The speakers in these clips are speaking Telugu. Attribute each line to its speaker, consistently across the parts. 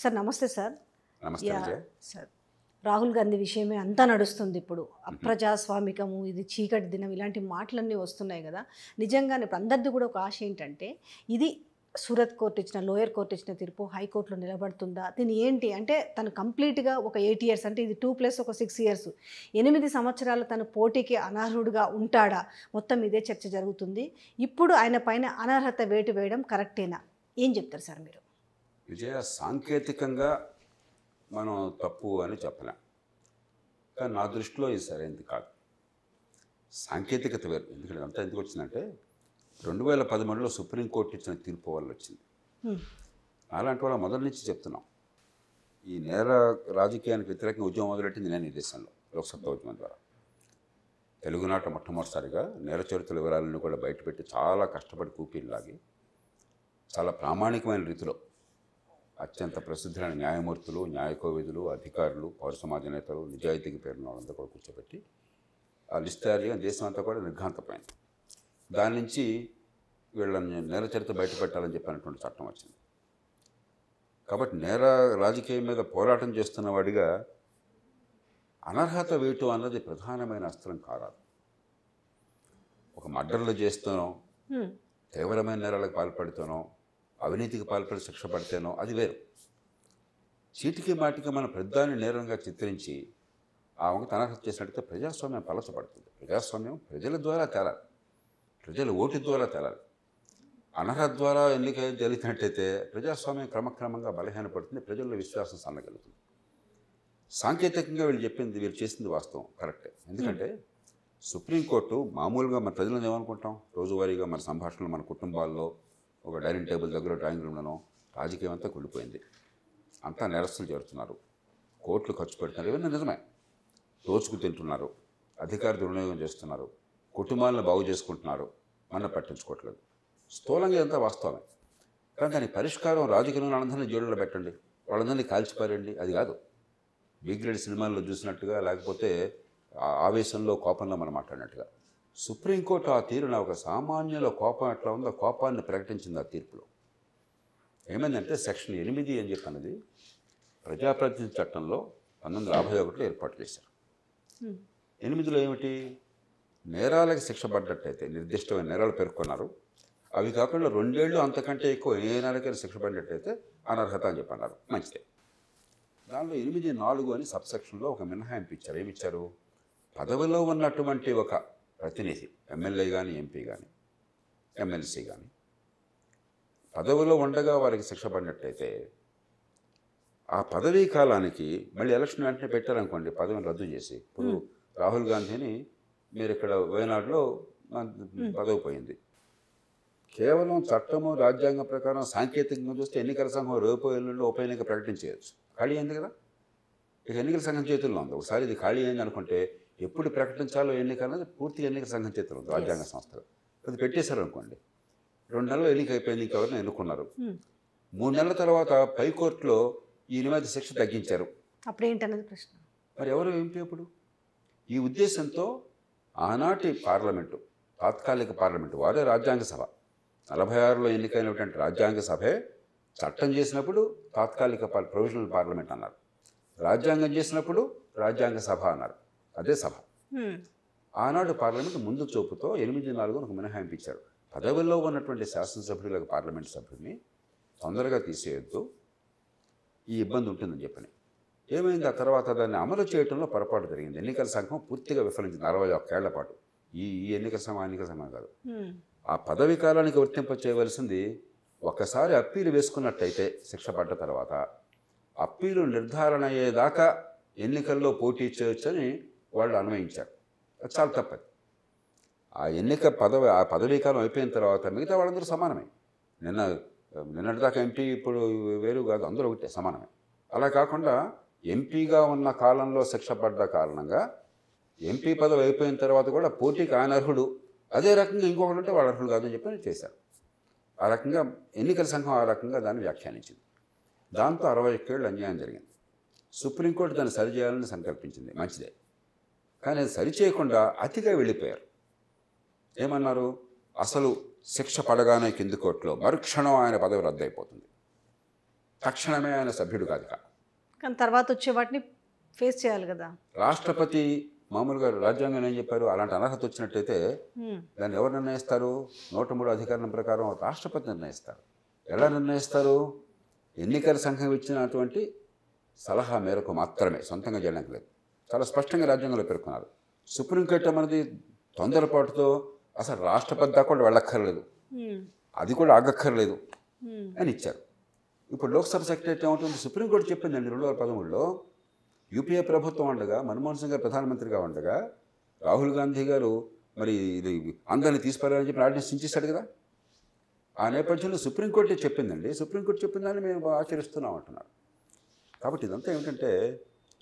Speaker 1: సార్ నమస్తే సార్ సార్ రాహుల్ గాంధీ విషయమే అంతా నడుస్తుంది ఇప్పుడు అప్రజాస్వామికము ఇది చీకటి దినం ఇలాంటి మాటలన్నీ వస్తున్నాయి కదా నిజంగా అందరిది కూడా ఒక ఆశ ఏంటంటే ఇది సూరత్ కోర్టు ఇచ్చిన లోయర్ కోర్టు ఇచ్చిన తీర్పు హైకోర్టులో నిలబడుతుందా దీని ఏంటి అంటే తను కంప్లీట్గా ఒక ఎయిట్ ఇయర్స్ అంటే ఇది టూ ప్లస్ ఒక సిక్స్ ఇయర్స్ ఎనిమిది సంవత్సరాలు తను పోటీకి అనర్హుడుగా ఉంటాడా మొత్తం ఇదే చర్చ జరుగుతుంది ఇప్పుడు ఆయన పైన అనర్హత వేటు వేయడం కరెక్టేనా ఏం చెప్తారు సార్ మీరు
Speaker 2: విజయ సాంకేతికంగా మనం తప్పు అని చెప్పలేం కానీ నా దృష్టిలో ఇది సరైనది కాదు సాంకేతికత వేరు ఎందుకంటే అంతా ఎందుకు వచ్చిందంటే రెండు వేల పదమూడులో సుప్రీంకోర్టు ఇచ్చిన తీర్పు వల్ల వచ్చింది అలాంటి వాళ్ళ మొదటి నుంచి చెప్తున్నాం ఈ నేర రాజకీయానికి వ్యతిరేకంగా ఉద్యమం మొదలెట్టింది నేను ఈ దేశంలో లోక్సభ ఉద్యమం ద్వారా తెలుగునాట మొట్టమొదటిసారిగా నేర చరిత్ర వివరాలను కూడా బయటపెట్టి చాలా కష్టపడి కూపీలు లాగి చాలా ప్రామాణికమైన రీతిలో అత్యంత ప్రసిద్ధులైన న్యాయమూర్తులు న్యాయకోవిధులు అధికారులు పౌర సమాజ నేతలు నిజాయితీకి పేరున్న వాళ్ళంతా కూడా కూర్చోబెట్టి ఆ లిస్ట్ తయారు చేయడం దేశం అంతా కూడా నిర్ఘాంతపోయింది దాని నుంచి వీళ్ళని నేర చరిత్ర బయటపెట్టాలని చెప్పినటువంటి చట్టం వచ్చింది కాబట్టి నేర రాజకీయం మీద పోరాటం చేస్తున్న వాడిగా అనర్హత వేయటం అన్నది ప్రధానమైన అస్త్రం కారాదు ఒక మర్డర్లు చేస్తున్నాం తీవ్రమైన నేరాలకు పాల్పడుతున్నాం అవినీతికి పాల్పడి శిక్ష పడితేనో అది వేరు చీటికి మాటికి మన పెద్దాన్ని నేరంగా చిత్రించి ఆ వంక తనఖ చేసినట్టయితే ప్రజాస్వామ్యం పలసపడుతుంది ప్రజాస్వామ్యం ప్రజల ద్వారా తేలాలి ప్రజల ఓటు ద్వారా తేలాలి అనర్హత ద్వారా ఎన్నిక జరిగినట్టయితే ప్రజాస్వామ్యం క్రమక్రమంగా బలహీనపడుతుంది ప్రజల్లో విశ్వాసం సన్నగలుగుతుంది సాంకేతికంగా వీళ్ళు చెప్పింది వీళ్ళు చేసింది వాస్తవం కరెక్టే ఎందుకంటే సుప్రీంకోర్టు మామూలుగా మన ప్రజలను ఏమనుకుంటాం రోజువారీగా మన సంభాషణలు మన కుటుంబాల్లో ఒక డైనింగ్ టేబుల్ దగ్గర డ్రాయింగ్ రూమ్లోనో రాజకీయం అంతా కుళ్ళిపోయింది అంతా నిరసనలు చేరుతున్నారు కోట్లు ఖర్చు పెడుతున్నారు ఇవన్నీ నిజమే దోచుకు తింటున్నారు అధికార దుర్వినియోగం చేస్తున్నారు కుటుంబాలను బాగు చేసుకుంటున్నారు మన పట్టించుకోవట్లేదు స్థూలంగా ఇదంతా వాస్తవమే కానీ దాని పరిష్కారం రాజకీయంలో అందరినీ జోడులో పెట్టండి వాళ్ళందరినీ కాల్చిపారండి అది కాదు బిగ్రేడ్ సినిమాల్లో చూసినట్టుగా లేకపోతే ఆవేశంలో కోపంలో మనం మాట్లాడినట్టుగా సుప్రీంకోర్టు ఆ తీరున ఒక సామాన్యుల కోపం ఎట్లా ఉందో కోపాన్ని ప్రకటించింది ఆ తీర్పులో ఏమైందంటే సెక్షన్ ఎనిమిది అని చెప్పి అన్నది ప్రజాప్రతినిధి చట్టంలో పంతొమ్మిది యాభై ఒకటిలో ఏర్పాటు చేశారు ఎనిమిదిలో ఏమిటి నేరాలకు శిక్ష పడ్డట్టయితే నిర్దిష్టమైన నేరాలు పేర్కొన్నారు అవి కాకుండా రెండేళ్ళు అంతకంటే ఎక్కువ ఏ నేరాలకైనా శిక్ష పడినట్టయితే అనర్హత అని చెప్పి అన్నారు మంచిదే దానిలో ఎనిమిది నాలుగు అని సబ్సెక్షన్లో ఒక మినహాయింపు ఇచ్చారు ఏమిచ్చారు పదవిలో ఉన్నటువంటి ఒక ప్రతినిధి ఎమ్మెల్యే కానీ ఎంపీ కానీ ఎమ్మెల్సీ కానీ పదవిలో ఉండగా వారికి శిక్ష పడినట్టయితే ఆ పదవీ కాలానికి మళ్ళీ ఎలక్షన్ వెంటనే పెట్టారనుకోండి పదవిని రద్దు చేసి ఇప్పుడు రాహుల్ గాంధీని మీరు ఇక్కడ వయనాడులో పదవి పోయింది కేవలం చట్టము రాజ్యాంగం ప్రకారం సాంకేతికంగా చూస్తే ఎన్నికల సంఘం రేపు ఎల్లుండి ఉప ఎన్నిక ప్రకటించేయచ్చు ఖాళీ అయింది కదా ఇక ఎన్నికల సంఘం చేతుల్లో ఉంది ఒకసారి ఇది ఖాళీ అయింది అనుకుంటే ఎప్పుడు ప్రకటించాలో ఎన్నిక అనేది పూర్తి ఎన్నిక సంఘం చేతులు రాజ్యాంగ సంస్థలు అది పెట్టేశారు అనుకోండి రెండు నెలలు ఎన్నిక అయిపోయింది ఇంకెవరిని ఎన్నుకున్నారు hmm. మూడు నెలల తర్వాత పైకోర్టులో ఈ నివేద శిక్ష తగ్గించారు
Speaker 1: అప్పుడు ప్రశ్న
Speaker 2: మరి ఎవరు ఎంపీ ఇప్పుడు ఈ ఉద్దేశంతో ఆనాటి పార్లమెంటు తాత్కాలిక పార్లమెంటు వారే రాజ్యాంగ సభ నలభై ఆరులో ఎన్నికైనటువంటి రాజ్యాంగ సభే చట్టం చేసినప్పుడు తాత్కాలిక ప్రొవిజనల్ పార్లమెంట్ అన్నారు రాజ్యాంగం చేసినప్పుడు రాజ్యాంగ సభ అన్నారు అదే సభ ఆనాడు పార్లమెంట్ ముందు చూపుతో ఎనిమిది నాలుగు ఒక మినహాయింపు ఇచ్చారు పదవిలో ఉన్నటువంటి శాసనసభ్యులకు పార్లమెంట్ సభ్యుడిని తొందరగా తీసేయొద్దు ఈ ఇబ్బంది ఉంటుందని చెప్పని ఏమైంది ఆ తర్వాత దాన్ని అమలు చేయడంలో పొరపాటు జరిగింది ఎన్నికల సంఘం పూర్తిగా విఫలించింది అరవై ఒక్కేళ్ల పాటు ఈ ఈ ఎన్నికల సంఘం ఎన్నికల సంఘం కాదు ఆ పదవి కాలానికి వర్తింప చేయవలసింది ఒకసారి అప్పీలు వేసుకున్నట్టయితే శిక్ష పడ్డ తర్వాత అప్పీలు నిర్ధారణ అయ్యేదాకా ఎన్నికల్లో పోటీ చేయొచ్చని వాళ్ళు అన్వయించారు అది చాలా తప్పది ఆ ఎన్నిక పదవి ఆ పదవీకాలం అయిపోయిన తర్వాత మిగతా వాళ్ళందరూ సమానమే నిన్న నిన్నటిదాకా ఎంపీ ఇప్పుడు వేరు కాదు అందరూ ఒకటే సమానమే అలా కాకుండా ఎంపీగా ఉన్న కాలంలో శిక్ష పడ్డ కారణంగా ఎంపీ పదవి అయిపోయిన తర్వాత కూడా పోటీకి ఆయన అర్హుడు అదే రకంగా ఇంకొకటి ఉంటే వాళ్ళు అర్హుడు కాదని చెప్పి చేశారు ఆ రకంగా ఎన్నికల సంఘం ఆ రకంగా దాన్ని వ్యాఖ్యానించింది దాంతో అరవై ఒక్కేళ్ళు అన్యాయం జరిగింది సుప్రీంకోర్టు దాన్ని సరిచేయాలని సంకల్పించింది మంచిదే కానీ అది సరిచేయకుండా అతిగా వెళ్ళిపోయారు ఏమన్నారు అసలు శిక్ష పడగానే కింది కోర్టులో మరుక్షణం ఆయన పదవి రద్దయిపోతుంది తక్షణమే ఆయన సభ్యుడు కాదు
Speaker 1: కానీ తర్వాత వచ్చే వాటిని ఫేస్ చేయాలి కదా
Speaker 2: రాష్ట్రపతి మామూలుగా రాజ్యాంగం ఏం చెప్పారు అలాంటి అనర్హత వచ్చినట్టయితే దాన్ని ఎవరు నిర్ణయిస్తారు నూట మూడు అధికారం ప్రకారం రాష్ట్రపతి నిర్ణయిస్తారు ఎలా నిర్ణయిస్తారు ఎన్నికల సంఘం ఇచ్చినటువంటి సలహా మేరకు మాత్రమే సొంతంగా చేయడానికి లేదు చాలా స్పష్టంగా రాజ్యాంగంలో పేర్కొన్నారు సుప్రీంకోర్టు అనేది తొందరపాటుతో అసలు రాష్ట్రపతి దాకా కూడా వెళ్ళక్కర్లేదు అది కూడా ఆగక్కర్లేదు అని ఇచ్చారు ఇప్పుడు లోక్సభ సెక్రటరీ ఏమవుతుంది సుప్రీంకోర్టు చెప్పిందండి రెండు వేల పదమూడులో యూపీఏ ప్రభుత్వం ఉండగా మన్మోహన్ సింగ్ గారు ప్రధానమంత్రిగా ఉండగా రాహుల్ గాంధీ గారు మరి ఇది అందరినీ తీసుకురాలని చెప్పి ఆర్డినెన్స్ ఇచ్చేశాడు కదా ఆ నేపథ్యంలో సుప్రీంకోర్టు చెప్పిందండి సుప్రీంకోర్టు చెప్పిందని మేము ఆచరిస్తున్నాం అంటున్నారు కాబట్టి ఇదంతా ఏమిటంటే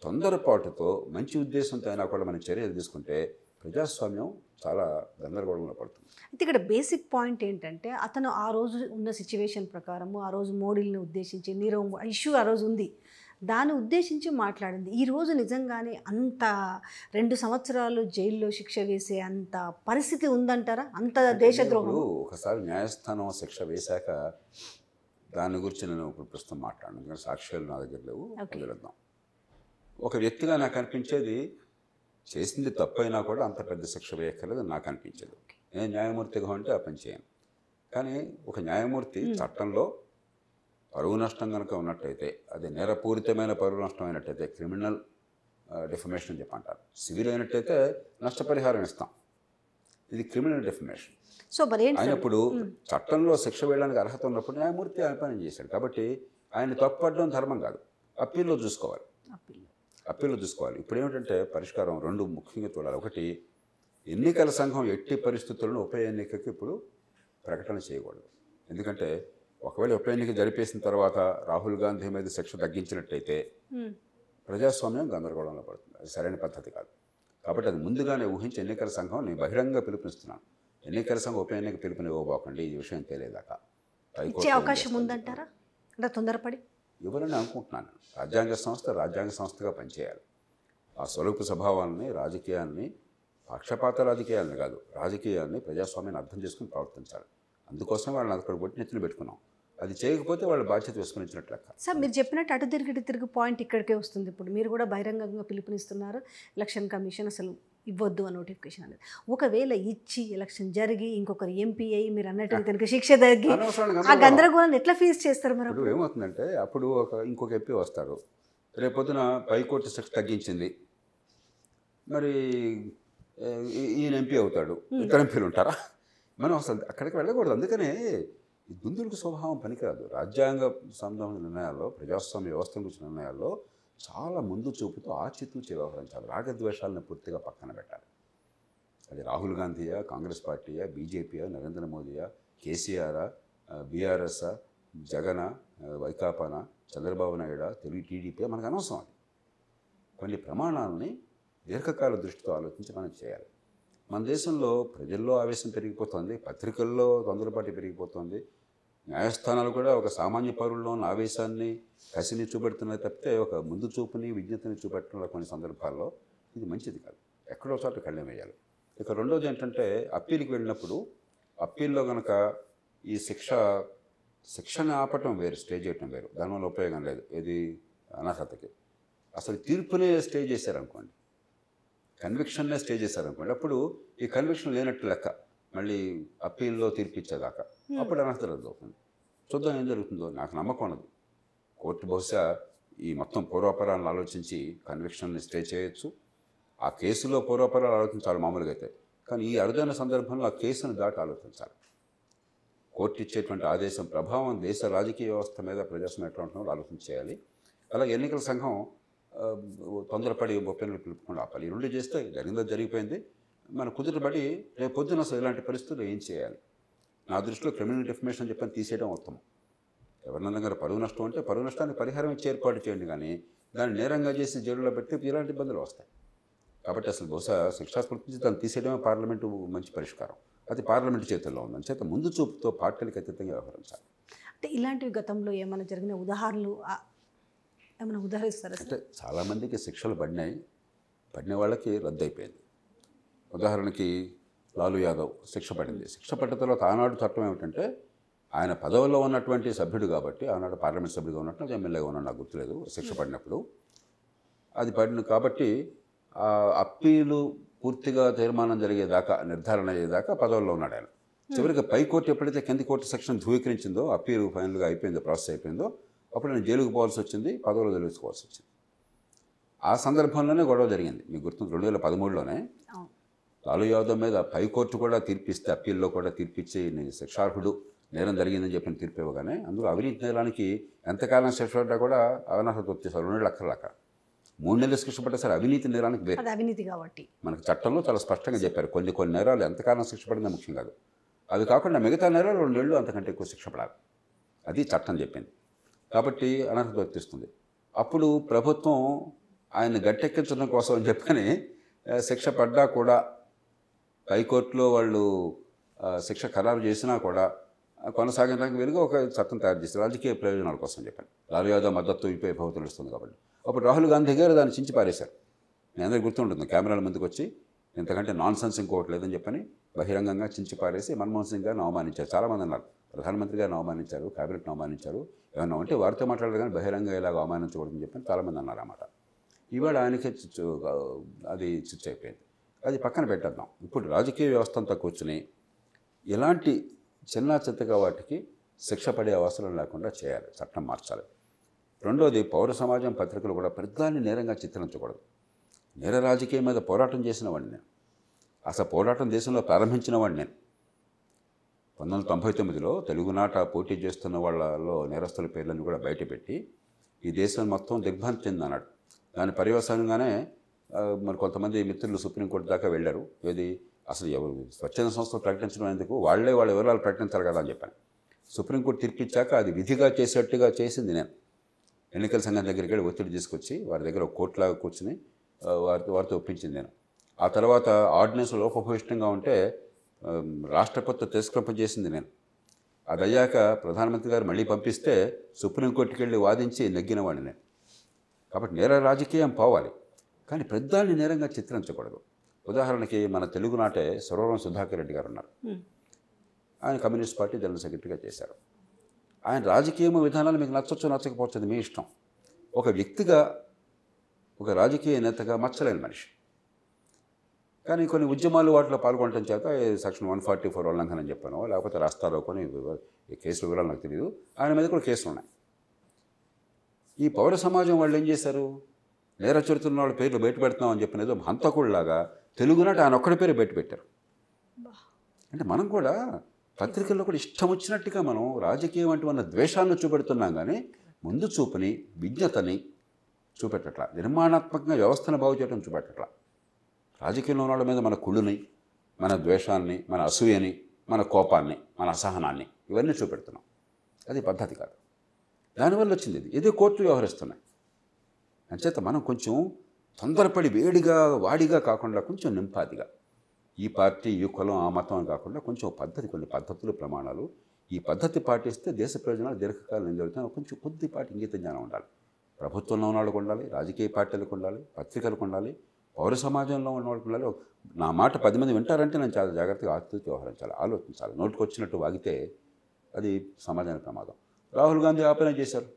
Speaker 2: తొందరపాటుతో మంచి ఉద్దేశంతో అయినా కూడా మనం చర్యలు తీసుకుంటే ప్రజాస్వామ్యం చాలా గందరగోళంలో పడుతుంది
Speaker 1: అయితే ఇక్కడ బేసిక్ పాయింట్ ఏంటంటే అతను ఆ రోజు ఉన్న సిచ్యువేషన్ ప్రకారము ఆ రోజు మోడీని ఉద్దేశించి నీరవ్ ఇష్యూ ఆ రోజు ఉంది దాన్ని ఉద్దేశించి మాట్లాడింది ఈరోజు నిజంగానే అంత రెండు సంవత్సరాలు జైల్లో శిక్ష వేసే అంత పరిస్థితి ఉందంటారా అంత దేశద్రోహం
Speaker 2: ఒకసారి న్యాయస్థానం శిక్ష వేశాక దాని గురించి నేను ఇప్పుడు ప్రస్తుతం మాట్లాడను సాక్ష్యాలు నా దగ్గర లేవు వదిలేద్దాం ఒక వ్యక్తిగా నాకు అనిపించేది చేసింది తప్పైనా కూడా అంత పెద్ద శిక్ష వేయక్కర్లేదు నాకు అనిపించేది నేను న్యాయమూర్తిగా ఉంటే ఆ పని చేయను కానీ ఒక న్యాయమూర్తి చట్టంలో పరువు నష్టం కనుక ఉన్నట్టయితే అది నేరపూరితమైన పరువు నష్టం అయినట్టయితే క్రిమినల్ డిఫమేషన్ అని చెప్పంటారు సివిల్ అయినట్టయితే నష్టపరిహారం ఇస్తాం ఇది క్రిమినల్ డిఫమేషన్
Speaker 1: సో మరి అయినప్పుడు
Speaker 2: చట్టంలో శిక్ష వేయడానికి అర్హత ఉన్నప్పుడు న్యాయమూర్తి ఆయన పని చేశాడు కాబట్టి ఆయన తప్పుపడడం ధర్మం కాదు అప్పీల్లో చూసుకోవాలి అప్పీళ్ళు చూసుకోవాలి ఇప్పుడు ఏమిటంటే పరిష్కారం రెండు ముఖ్యంగా చూడాలి ఒకటి ఎన్నికల సంఘం ఎట్టి పరిస్థితులను ఉప ఎన్నికకి ఇప్పుడు ప్రకటన చేయకూడదు ఎందుకంటే ఒకవేళ ఉప ఎన్నిక జరిపేసిన తర్వాత రాహుల్ గాంధీ మీద శిక్ష తగ్గించినట్టయితే ప్రజాస్వామ్యం గందరగోళంలో పడుతుంది అది సరైన పద్ధతి కాదు కాబట్టి అది ముందుగానే ఊహించి ఎన్నికల సంఘం నేను బహిరంగ పిలుపునిస్తున్నాను ఎన్నికల సంఘం ఉప ఎన్నిక పిలుపునివ్వబోకండి ఈ విషయం తెలియదాకా అవకాశం
Speaker 1: ఉందంటారా అంటే తొందరపడి
Speaker 2: ఇవ్వాలని అనుకుంటున్నాను రాజ్యాంగ సంస్థ రాజ్యాంగ సంస్థగా పనిచేయాలి ఆ స్వరూప స్వభావాలని రాజకీయాన్ని పక్షపాత రాజకీయాలని కాదు రాజకీయాల్ని ప్రజాస్వామ్యాన్ని అర్థం చేసుకుని ప్రవర్తించాలి అందుకోసం వాళ్ళని అక్కడ కొట్టి నెత్తులు పెట్టుకున్నాం అది చేయకపోతే వాళ్ళ బాధ్యత విస్మరించినట్లు
Speaker 1: సార్ మీరు చెప్పినట్టు అటు తిరిగి తిరిగి పాయింట్ ఇక్కడికే వస్తుంది ఇప్పుడు మీరు కూడా బహిరంగంగా పిలుపునిస్తున్నారు ఎలక్షన్ కమిషన్ అసలు ఇవ్వద్దు ఆ నోటిఫికేషన్ అనేది ఒకవేళ ఇచ్చి ఎలక్షన్ జరిగి ఇంకొకరు ఎంపీ అయ్యి మీరు అన్నట్టు కనుక శిక్ష తగ్గి ఆ గందరగోళాన్ని ఎట్లా ఫేస్ చేస్తారు మరి
Speaker 2: ఏమవుతుందంటే అప్పుడు ఒక ఇంకొక ఎంపీ వస్తారు రేపొద్దున పైకోర్టు శిక్ష తగ్గించింది మరి ఈయన ఎంపీ అవుతాడు ఇద్దరు ఎంపీలు ఉంటారా మనం అసలు అక్కడికి వెళ్ళకూడదు అందుకనే దుందులకు స్వభావం పనికిరాదు రాజ్యాంగ సంబంధమైన నిర్ణయాల్లో ప్రజాస్వామ్య వ్యవస్థ గురించి నిర్ణయాల్లో చాలా ముందు చూపుతో ఆచితూచి వ్యవహరించాలి రాగద్వేషాలను పూర్తిగా పక్కన పెట్టాలి అది రాహుల్ గాంధీయా కాంగ్రెస్ పార్టీయా బీజేపీయా నరేంద్ర మోదీయా కేసీఆరా బీఆర్ఎస్ జగన వైకాపాన చంద్రబాబు నాయుడు తెలుగు టీడీపీ మనకు అనవసరం అది కొన్ని ప్రమాణాలని దీర్ఘకాల దృష్టితో ఆలోచించి మనం చేయాలి మన దేశంలో ప్రజల్లో ఆవేశం పెరిగిపోతుంది పత్రికల్లో తొందరపాటు పెరిగిపోతుంది న్యాయస్థానాలు కూడా ఒక సామాన్య పౌరుల్లో ఉన్న ఆవేశాన్ని కసిని చూపెడుతున్నాయి తప్పితే ఒక ముందు చూపుని విజ్ఞతని చూపెట్టడంలో కొన్ని సందర్భాల్లో ఇది మంచిది కాదు ఎక్కడో కళ్యాణం వేయాలి ఇక రెండోది ఏంటంటే అప్పీల్కి వెళ్ళినప్పుడు అప్పీల్లో కనుక ఈ శిక్ష శిక్షను ఆపటం వేరు స్టే చేయటం వేరు దానివల్ల ఉపయోగం లేదు ఇది అనర్హతకి అసలు తీర్పునే స్టే చేశారనుకోండి కన్విక్షన్నే స్టే చేశారనుకోండి అప్పుడు ఈ కన్విక్షన్ లేనట్టు లెక్క మళ్ళీ అప్పీల్లో తీర్పిచ్చేదాకా hmm. అప్పుడు అనర్థరద్దు అవుతుంది చూద్దాం ఏం జరుగుతుందో నాకు నమ్మకం ఉన్నది కోర్టు బహుశా ఈ మొత్తం పూర్వాపరాలను ఆలోచించి కన్విక్షన్ని స్టే చేయొచ్చు ఆ కేసులో పూర్వాపరాలు ఆలోచించాలి మామూలుగా అయితే కానీ ఈ అరుదైన సందర్భంలో ఆ కేసును దాటి ఆలోచించాలి కోర్టు ఇచ్చేటువంటి ఆదేశం ప్రభావం దేశ రాజకీయ వ్యవస్థ మీద ప్రజాస్వామ్యం ఎట్లా ఉంటుందో చేయాలి అలాగే ఎన్నికల సంఘం తొందరపడి నెలలు పిలుపుకుండా ఆపాలి రెండు చేస్తే జరిగిందో జరిగిపోయింది మన కుదుటబడి రేపు పొద్దున అసలు ఇలాంటి పరిస్థితులు ఏం చేయాలి నా దృష్టిలో క్రిమినల్ డిఫమేషన్ అని చెప్పని తీసేయడం ఉత్తమం ఎవరినన్నా గారు పరువు నష్టం అంటే పరువు నష్టానికి పరిహారం ఇచ్చి ఏర్పాటు చేయండి కానీ దాన్ని నేరంగా చేసి జైలులో పెడితే ఇలాంటి ఇబ్బందులు వస్తాయి కాబట్టి అసలు బహుశా శిక్షాస్మృతి దాన్ని తీసేయడమే పార్లమెంటు మంచి పరిష్కారం అది పార్లమెంట్ చేతుల్లో ఉందని చేత ముందు చూపుతో పార్టీలకు అతీతంగా వ్యవహరించాలి
Speaker 1: అంటే ఇలాంటివి గతంలో ఏమైనా జరిగిన ఉదాహరణలు ఏమైనా ఉదాహరిస్తారు అంటే
Speaker 2: చాలామందికి శిక్షలు పడినాయి పడిన వాళ్ళకి రద్దు అయిపోయింది ఉదాహరణకి లాలూ యాదవ్ శిక్ష పడింది శిక్ష పడ్డ తర్వాత ఆనాడు చట్టం ఏమిటంటే ఆయన పదవుల్లో ఉన్నటువంటి సభ్యుడు కాబట్టి ఆనాడు పార్లమెంట్ సభ్యుడిగా ఉన్నట్టు ఎమ్మెల్యేగా ఉన్నాడు నాకు గుర్తులేదు శిక్ష పడినప్పుడు అది పడిన కాబట్టి అప్పీలు పూర్తిగా తీర్మానం జరిగేదాకా నిర్ధారణ అయ్యేదాకా పదవుల్లో ఉన్నాడు ఆయన చివరికి పై కోర్టు ఎప్పుడైతే కింది కోర్టు సెక్షన్ ధృవీకరించిందో అప్పీలు ఫైనల్గా అయిపోయిందో ప్రాసెస్ అయిపోయిందో అప్పుడు నేను జైలుకు పోవాల్సి వచ్చింది పదవులు తెలుసుకోవాల్సి వచ్చింది ఆ సందర్భంలోనే గొడవ జరిగింది మీకు గుర్తుంది రెండు వేల పదమూడులోనే లాలు యాదవ్ మీద పైకోర్టు కూడా తీర్పిస్తే అప్పీల్లో కూడా తీర్పిచ్చి నేను శిక్షార్హుడు నేరం జరిగిందని చెప్పిన తీర్పు ఇవ్వగానే అందులో అవినీతి నేరానికి ఎంతకాలం శిక్ష పడ్డా కూడా అవనర్హత వచ్చేసారు రెండు లక్షలక మూడు నెలలు శిక్ష పడ్డా సరే అవినీతి నేరానికి
Speaker 1: అవినీతి కాబట్టి
Speaker 2: మనకు చట్టంలో చాలా స్పష్టంగా చెప్పారు కొన్ని కొన్ని నేరాలు ఎంతకాలం శిక్ష పడిందో ముఖ్యం కాదు అవి కాకుండా మిగతా నేరాలు రెండేళ్ళు అంతకంటే ఎక్కువ శిక్ష పడాలి అది చట్టం చెప్పింది కాబట్టి అనర్హత వర్తిస్తుంది అప్పుడు ప్రభుత్వం ఆయన గట్టెక్కించడం కోసం అని చెప్పని శిక్ష పడ్డా కూడా హైకోర్టులో వాళ్ళు శిక్ష ఖరారు చేసినా కూడా కొనసాగించడానికి వెనుక ఒక చట్టం తయారు చేసి రాజకీయ ప్రయోజనాల కోసం చెప్పండి లాలూ యాదవ్ మద్దతు ఇప్పే ప్రభుత్వం తెలుస్తుంది కాబట్టి అప్పుడు రాహుల్ గాంధీ గారు దాన్ని చించి పారేశారు నేను అందరికీ గుర్తుంటుంది కెమెరాల ముందుకు వచ్చి ఇంతకంటే నాన్ సెన్స్ ఇంకోటి లేదని చెప్పని బహిరంగంగా చించి పారేసి మన్మోహన్ సింగ్ గారిని అవమానించారు చాలామంది అన్నారు ప్రధానమంత్రి గారిని అవమానించారు కేబినెట్ని అవమానించారు ఏమన్నా ఉంటే వారితో మాట్లాడారు కానీ బహిరంగ ఇలాగ అవమానించకూడదని చెప్పని చాలామంది అన్నారు అన్నమాట ఇవాళ ఆయనకే అది చిచ్చు అయిపోయింది అది పక్కన పెట్టేద్దాం ఇప్పుడు రాజకీయ వ్యవస్థ అంతా కూర్చుని ఎలాంటి చిన్న చిత్తగా వాటికి శిక్ష పడే అవసరం లేకుండా చేయాలి చట్టం మార్చాలి రెండోది పౌర సమాజం పత్రికలు కూడా పెద్దాన్ని నేరంగా చిత్రించకూడదు నేర రాజకీయం మీద పోరాటం చేసిన వాడిని నేను అసలు పోరాటం దేశంలో ప్రారంభించిన వాడిని నేను పంతొమ్మిది వందల తొంభై తొమ్మిదిలో తెలుగునాట పోటీ చేస్తున్న వాళ్ళలో నేరస్తుల పేర్లను కూడా బయటపెట్టి ఈ దేశం మొత్తం దిగ్భ్రాంతి చెందన్నాడు దాని పర్యవసానంగానే మరి కొంతమంది మిత్రులు సుప్రీంకోర్టు దాకా వెళ్ళారు ఏది అసలు ఎవరు స్వచ్ఛంద సంస్థలు ప్రకటించడం ఎందుకు వాళ్లే వాళ్ళ వివరాలు ప్రకటించాలి కదా అని చెప్పాను సుప్రీంకోర్టు తీర్పిచ్చాక అది విధిగా చేసేట్టుగా చేసింది నేను ఎన్నికల సంఘం దగ్గరికి వెళ్ళి ఒత్తిడి తీసుకొచ్చి వారి దగ్గర ఒక కోర్టులాగా కూర్చుని వారితో వారితో ఒప్పించింది నేను ఆ తర్వాత ఆర్డినెన్స్ లోపభూయిష్టంగా ఉంటే రాష్ట్రపతి చేసింది నేను అది అయ్యాక ప్రధానమంత్రి గారు మళ్ళీ పంపిస్తే సుప్రీంకోర్టుకి వెళ్ళి వాదించి నెగ్గినవాడిని నేను కాబట్టి నేర రాజకీయం పోవాలి కానీ పెద్దాన్ని నేరంగా చిత్రించకూడదు ఉదాహరణకి మన తెలుగునాటే సరోవరం సుధాకర్ రెడ్డి గారు ఉన్నారు ఆయన కమ్యూనిస్ట్ పార్టీ జనరల్ సెక్రటరీగా చేశారు ఆయన రాజకీయ విధానాలు మీకు నచ్చొచ్చు నచ్చకపోవచ్చు మీ ఇష్టం ఒక వ్యక్తిగా ఒక రాజకీయ నేతగా మచ్చలేని మనిషి కానీ కొన్ని ఉద్యమాలు వాటిలో పాల్గొనడం చేత సెక్షన్ వన్ ఫార్టీ ఫోర్ ఉల్లంఘన అని చెప్పాను లేకపోతే రాస్తారో కొన్ని కేసుల వివరాలు నాకు తెలియదు ఆయన మీద కూడా కేసులు ఉన్నాయి ఈ పౌర సమాజం వాళ్ళు ఏం చేశారు నేర చరిత్రలో వాళ్ళ పేర్లు బయట పెడతాం అని చెప్పిన ఏదో హంతకుడిలాగా తెలుగునాట ఆయన ఒక్కడి పేరు బయట పెట్టారు అంటే మనం కూడా పత్రికల్లో కూడా ఇష్టం వచ్చినట్టుగా మనం రాజకీయం అంటే మన ద్వేషాన్ని చూపెడుతున్నాం కానీ ముందు చూపుని విజ్ఞతని చూపెట్టట్లా నిర్మాణాత్మకంగా వ్యవస్థను బాగు చేయడం చూపెట్టట్లా రాజకీయంలో ఉన్న వాళ్ళ మీద మన కుళ్ళుని మన ద్వేషాన్ని మన అసూయని మన కోపాన్ని మన అసహనాన్ని ఇవన్నీ చూపెడుతున్నాం అది పద్ధతి కాదు దానివల్ల వచ్చింది ఇది కోర్టు వ్యవహరిస్తున్నాయి అంచేత మనం కొంచెం తొందరపడి వేడిగా వాడిగా కాకుండా కొంచెం నింపాదిగా ఈ పార్టీ ఈ కులం ఆ మతం అని కాకుండా కొంచెం పద్ధతి కొన్ని పద్ధతులు ప్రమాణాలు ఈ పద్ధతి పాటిస్తే దేశ ప్రయోజనాలు దీర్ఘకాలం జరుగుతాయి కొంచెం కొద్దిపాటి ఇంగిత జ్ఞానం ఉండాలి ప్రభుత్వంలో ఉన్నవాళ్ళకు ఉండాలి రాజకీయ పార్టీలకు ఉండాలి పత్రికలకు ఉండాలి పౌర సమాజంలో ఉన్నవాళ్ళకు ఉండాలి నా మాట పది మంది వింటారంటే నేను చాలా జాగ్రత్తగా ఆతృతి వ్యవహరించాలి ఆలోచించాలి నోటికి వచ్చినట్టు వాగితే అది సమాజానికి ప్రమాదం రాహుల్ గాంధీ ఆపేన చేశారు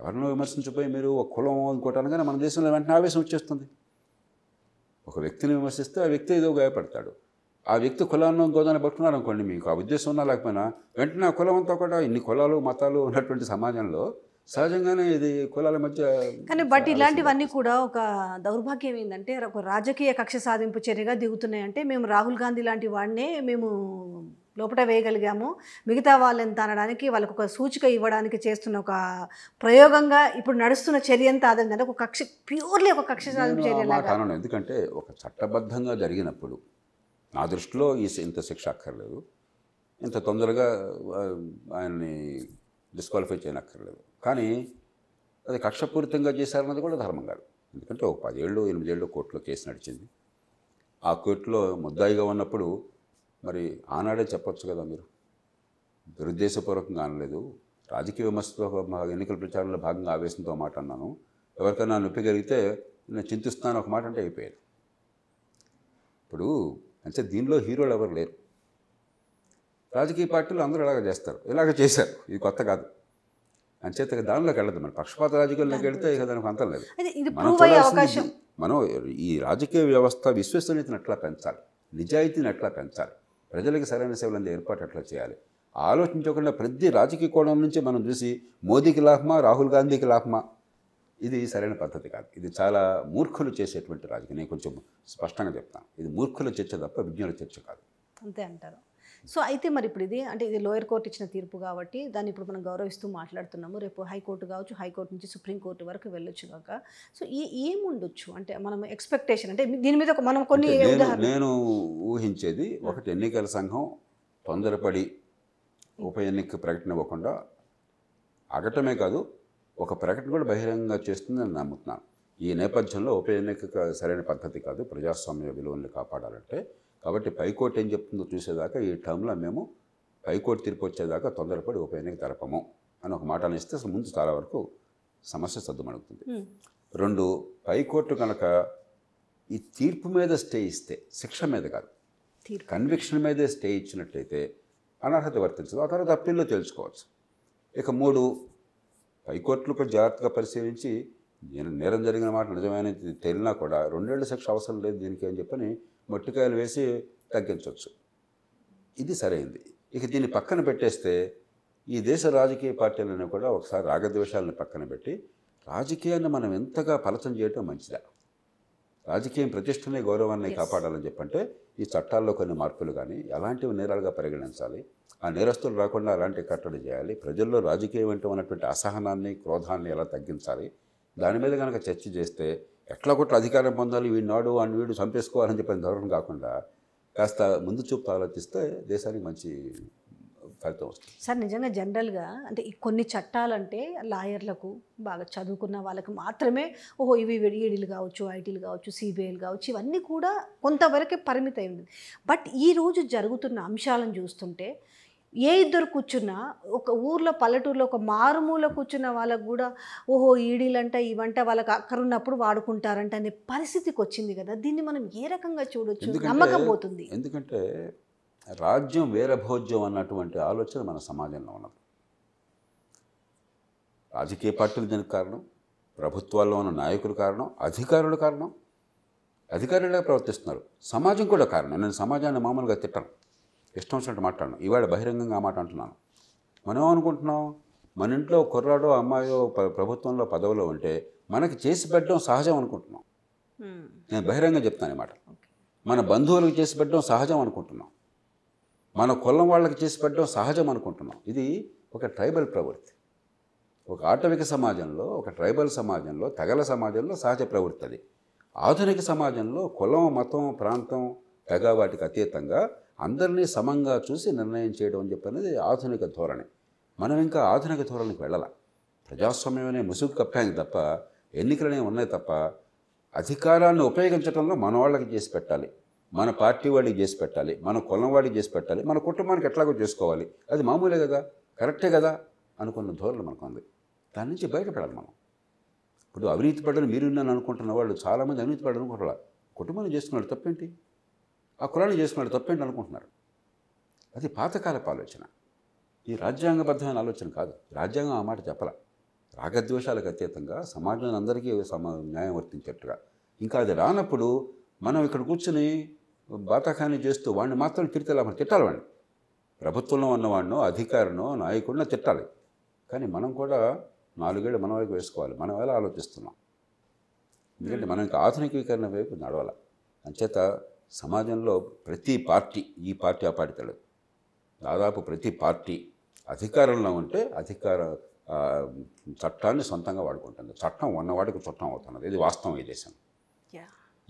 Speaker 2: ఎవరినో విమర్శించిపోయి మీరు ఒక కులం ఇంకోటి అనగానే మన దేశంలో వెంటనే ఆవేశం వచ్చేస్తుంది ఒక వ్యక్తిని విమర్శిస్తే ఆ వ్యక్తి ఏదో గాయపడతాడు ఆ వ్యక్తి కులాన్ని గోదాన్ని పట్టుకున్నారు అనుకోండి మీకు ఆ ఉద్దేశం ఉన్నా లేకపోయినా వెంటనే ఆ కులం అంతా కూడా ఇన్ని కులాలు మతాలు ఉన్నటువంటి సమాజంలో సహజంగానే ఇది కులాల మధ్య కానీ బట్ ఇలాంటివన్నీ
Speaker 1: కూడా ఒక దౌర్భాగ్యం ఏంటంటే ఒక రాజకీయ కక్ష సాధింపు చర్యగా దిగుతున్నాయంటే మేము రాహుల్ గాంధీ లాంటి వాడినే మేము లోపల వేయగలిగాము మిగతా వాళ్ళని తనడానికి వాళ్ళకు ఒక సూచిక ఇవ్వడానికి చేస్తున్న ఒక ప్రయోగంగా ఇప్పుడు నడుస్తున్న చర్య ఎంత అదేంటంటే ఒక కక్ష ప్యూర్లీ ఒక కక్ష
Speaker 2: కారణం ఎందుకంటే ఒక చట్టబద్ధంగా జరిగినప్పుడు నా దృష్టిలో ఈ ఇంత శిక్ష అక్కర్లేదు ఇంత తొందరగా ఆయన్ని డిస్క్వాలిఫై చేయనక్కర్లేదు కానీ అది కక్షపూరితంగా చేశారన్నది కూడా ధర్మం కాదు ఎందుకంటే ఒక పదేళ్ళు ఎనిమిదేళ్ళు కోర్టులో కేసు నడిచింది ఆ కోర్టులో ముద్దాయిగా ఉన్నప్పుడు మరి ఆనాడే చెప్పచ్చు కదా మీరు దురుద్దేశపూర్వకంగా అనలేదు రాజకీయ విమర్శతో ఎన్నికల ప్రచారంలో భాగంగా ఆవేశంతో మాట అన్నాను ఎవరికైనా నొప్పి నేను చింతిస్తున్నాను ఒక మాట అంటే అయిపోయేది ఇప్పుడు అంటే దీనిలో హీరోలు ఎవరు లేరు రాజకీయ పార్టీలు అందరూ ఇలాగ చేస్తారు ఇలాగ చేశారు ఇది కొత్త కాదు అంచేత దానిలోకి వెళ్ళదు మన పక్షపాత రాజకీయాల్లోకి వెళితే ఇక దానికి అంతం లేదు మనం ఈ రాజకీయ వ్యవస్థ విశ్వసనీయతను ఎట్లా పెంచాలి నిజాయితీని ఎట్లా పెంచాలి ప్రజలకు సరైన సేవలు అందే ఏర్పాటు అట్లా చేయాలి ఆలోచించకుండా ప్రతి రాజకీయ కోణం నుంచి మనం చూసి మోదీకి లాభమా రాహుల్ గాంధీకి లాభమా ఇది సరైన పద్ధతి కాదు ఇది చాలా మూర్ఖులు చేసేటువంటి రాజకీయం నేను కొంచెం స్పష్టంగా చెప్తాను ఇది మూర్ఖుల చర్చ తప్ప విజ్ఞుల చర్చ కాదు
Speaker 1: అంతే అంటారు సో అయితే మరి ఇప్పుడు ఇది అంటే ఇది లోయర్ కోర్టు ఇచ్చిన తీర్పు కాబట్టి దాన్ని ఇప్పుడు మనం గౌరవిస్తూ మాట్లాడుతున్నాము రేపు హైకోర్టు కావచ్చు హైకోర్టు నుంచి సుప్రీంకోర్టు వరకు వెళ్ళొచ్చు కాక సో ఈ ఏముండొచ్చు అంటే మనం ఎక్స్పెక్టేషన్ అంటే దీని మీద మనం కొన్ని
Speaker 2: నేను ఊహించేది ఒకటి ఎన్నికల సంఘం తొందరపడి ఉప ఎన్నిక ప్రకటన ఇవ్వకుండా అగటమే కాదు ఒక ప్రకటన కూడా బహిరంగంగా చేస్తుందని నమ్ముతున్నాను ఈ నేపథ్యంలో ఉప ఎన్నిక సరైన పద్ధతి కాదు ప్రజాస్వామ్య విలువల్ని కాపాడాలంటే కాబట్టి పైకోర్టు ఏం చెప్తుందో చూసేదాకా ఈ టర్మ్లో మేము పైకోర్టు తీర్పు వచ్చేదాకా తొందరపడి ఉప ఎన్నిక జరపము అని ఒక మాట అనేస్తే అసలు ముందు చాలా వరకు సమస్య సర్దుమణుగుతుంది రెండు పైకోర్టు కనుక ఈ తీర్పు మీద స్టే ఇస్తే శిక్ష మీద కాదు కన్విక్షన్ మీదే స్టే ఇచ్చినట్లయితే అనర్హత వర్తించదు ఆ తర్వాత అప్పీల్లో తెలుసుకోవచ్చు ఇక మూడు పైకోర్టులు కూడా జాగ్రత్తగా పరిశీలించి నేను నేరం జరిగిన మాట నిజమైన తేలినా కూడా రెండేళ్ల శిక్ష అవసరం లేదు దీనికి అని చెప్పని మొట్టికాయలు వేసి తగ్గించవచ్చు ఇది సరైంది ఇక దీన్ని పక్కన పెట్టేస్తే ఈ దేశ రాజకీయ పార్టీలను కూడా ఒకసారి రాగద్వేషాలను పక్కన పెట్టి రాజకీయాన్ని మనం ఎంతగా ఫలసం చేయటం మంచిదా రాజకీయం ప్రతిష్టనే గౌరవాన్ని కాపాడాలని చెప్పంటే ఈ చట్టాల్లో కొన్ని మార్పులు కానీ ఎలాంటివి నేరాలుగా పరిగణించాలి ఆ నేరస్తులు రాకుండా అలాంటి కట్టడి చేయాలి ప్రజల్లో రాజకీయం వెంట ఉన్నటువంటి అసహనాన్ని క్రోధాన్ని ఎలా తగ్గించాలి దాని మీద కనుక చర్చ చేస్తే ఎట్లా కొట్ల అధికారం పొందాలి వీడినాడు అని వీడు చంపేసుకోవాలని చెప్పిన ధోరణి కాకుండా కాస్త ముందు చూపు ఆలోచిస్తే దేశానికి మంచి ఫలితం వస్తుంది
Speaker 1: సార్ నిజంగా జనరల్గా అంటే ఈ కొన్ని చట్టాలు అంటే లాయర్లకు బాగా చదువుకున్న వాళ్ళకి మాత్రమే ఓహో ఇవి ఈడీలు కావచ్చు ఐటీలు కావచ్చు సిబిఐలు కావచ్చు ఇవన్నీ కూడా కొంతవరకే పరిమితం అయింది బట్ ఈరోజు జరుగుతున్న అంశాలను చూస్తుంటే ఏ ఇద్దరు కూర్చున్నా ఒక ఊర్లో పల్లెటూరులో ఒక మారుమూల కూర్చున్న వాళ్ళకు కూడా ఓహో ఈడీలంట ఇవంట వాళ్ళకి అక్కరున్నప్పుడు వాడుకుంటారంట అనే పరిస్థితికి వచ్చింది కదా దీన్ని మనం ఏ రకంగా చూడొచ్చు నమ్మకం పోతుంది
Speaker 2: ఎందుకంటే రాజ్యం వీరభోజ్యం అన్నటువంటి ఆలోచన మన సమాజంలో ఉన్నది రాజకీయ పార్టీలు దానికి కారణం ప్రభుత్వాల్లో ఉన్న నాయకులు కారణం అధికారులు కారణం అధికారులుగా ప్రవర్తిస్తున్నారు సమాజం కూడా కారణం నేను సమాజాన్ని మామూలుగా తిట్టను ఇష్టం వచ్చినట్టు మాట్లాడను ఇవాళ బహిరంగంగా మాట అంటున్నాను మనం అనుకుంటున్నాం మన ఇంట్లో కుర్రాడో అమ్మాయో ప్రభుత్వంలో పదవులో ఉంటే మనకి చేసి పెట్టడం సహజం అనుకుంటున్నాం నేను బహిరంగ చెప్తాను అనమాట మన బంధువులకు చేసి పెట్టడం సహజం అనుకుంటున్నాం మన కులం వాళ్ళకి చేసి పెట్టడం సహజం అనుకుంటున్నాం ఇది ఒక ట్రైబల్ ప్రవృత్తి ఒక ఆటవిక సమాజంలో ఒక ట్రైబల్ సమాజంలో తగల సమాజంలో సహజ ప్రవృత్తి అది ఆధునిక సమాజంలో కులం మతం ప్రాంతం తగ వాటికి అతీతంగా అందరినీ సమంగా చూసి నిర్ణయం చేయడం అని చెప్పనేది ఆధునిక ధోరణి మనం ఇంకా ఆధునిక ధోరణికి వెళ్ళాల ప్రజాస్వామ్యం అనే ముసుగు కప్పానికి తప్ప ఎన్నికలనే ఉన్నాయి తప్ప అధికారాన్ని ఉపయోగించడంలో మన వాళ్ళకి చేసి పెట్టాలి మన పార్టీ వాళ్ళకి చేసి పెట్టాలి మన కులం వాడికి చేసి పెట్టాలి మన కుటుంబానికి ఎట్లాగో చేసుకోవాలి అది మామూలే కదా కరెక్టే కదా అనుకున్న ధోరణి మనకు ఉంది దాని నుంచి బయటపడాలి మనం ఇప్పుడు అవినీతి పడని మీరు ఉన్నాను అనుకుంటున్న వాళ్ళు చాలామంది అవినీతి పడనుకుంటారు కుటుంబాన్ని చేసుకున్నాడు తప్పేంటి ఆ కులాలు చేసుకున్నాడు తప్పేంటి అనుకుంటున్నారు అది పాతకాలపు ఆలోచన ఈ రాజ్యాంగబద్ధమైన ఆలోచన కాదు రాజ్యాంగం ఆ మాట చెప్పాల రాగద్వేషాలకు అతీతంగా సమాజంలో అందరికీ సమా న్యాయం వర్తించేట్టుగా ఇంకా అది రానప్పుడు మనం ఇక్కడ కూర్చుని బాతాఖాని చేస్తూ వాడిని మాత్రం తిరితేలా మనం తిట్టాలి వాడిని ప్రభుత్వంలో ఉన్నవాడిను అధికారినో నాయకుడినో తిట్టాలి కానీ మనం కూడా నాలుగేళ్ళు మన వైపు వేసుకోవాలి మనం ఎలా ఆలోచిస్తున్నాం ఎందుకంటే మనం ఇంకా ఆధునికీకరణ వైపు నడవాలి అంచేత సమాజంలో ప్రతి పార్టీ ఈ పార్టీ ఆ పార్టీ తెలియదు దాదాపు ప్రతి పార్టీ అధికారంలో ఉంటే అధికార చట్టాన్ని సొంతంగా వాడుకుంటుంది చట్టం ఉన్నవాడికి చట్టం అవుతున్నది ఇది వాస్తవం ఈ దేశం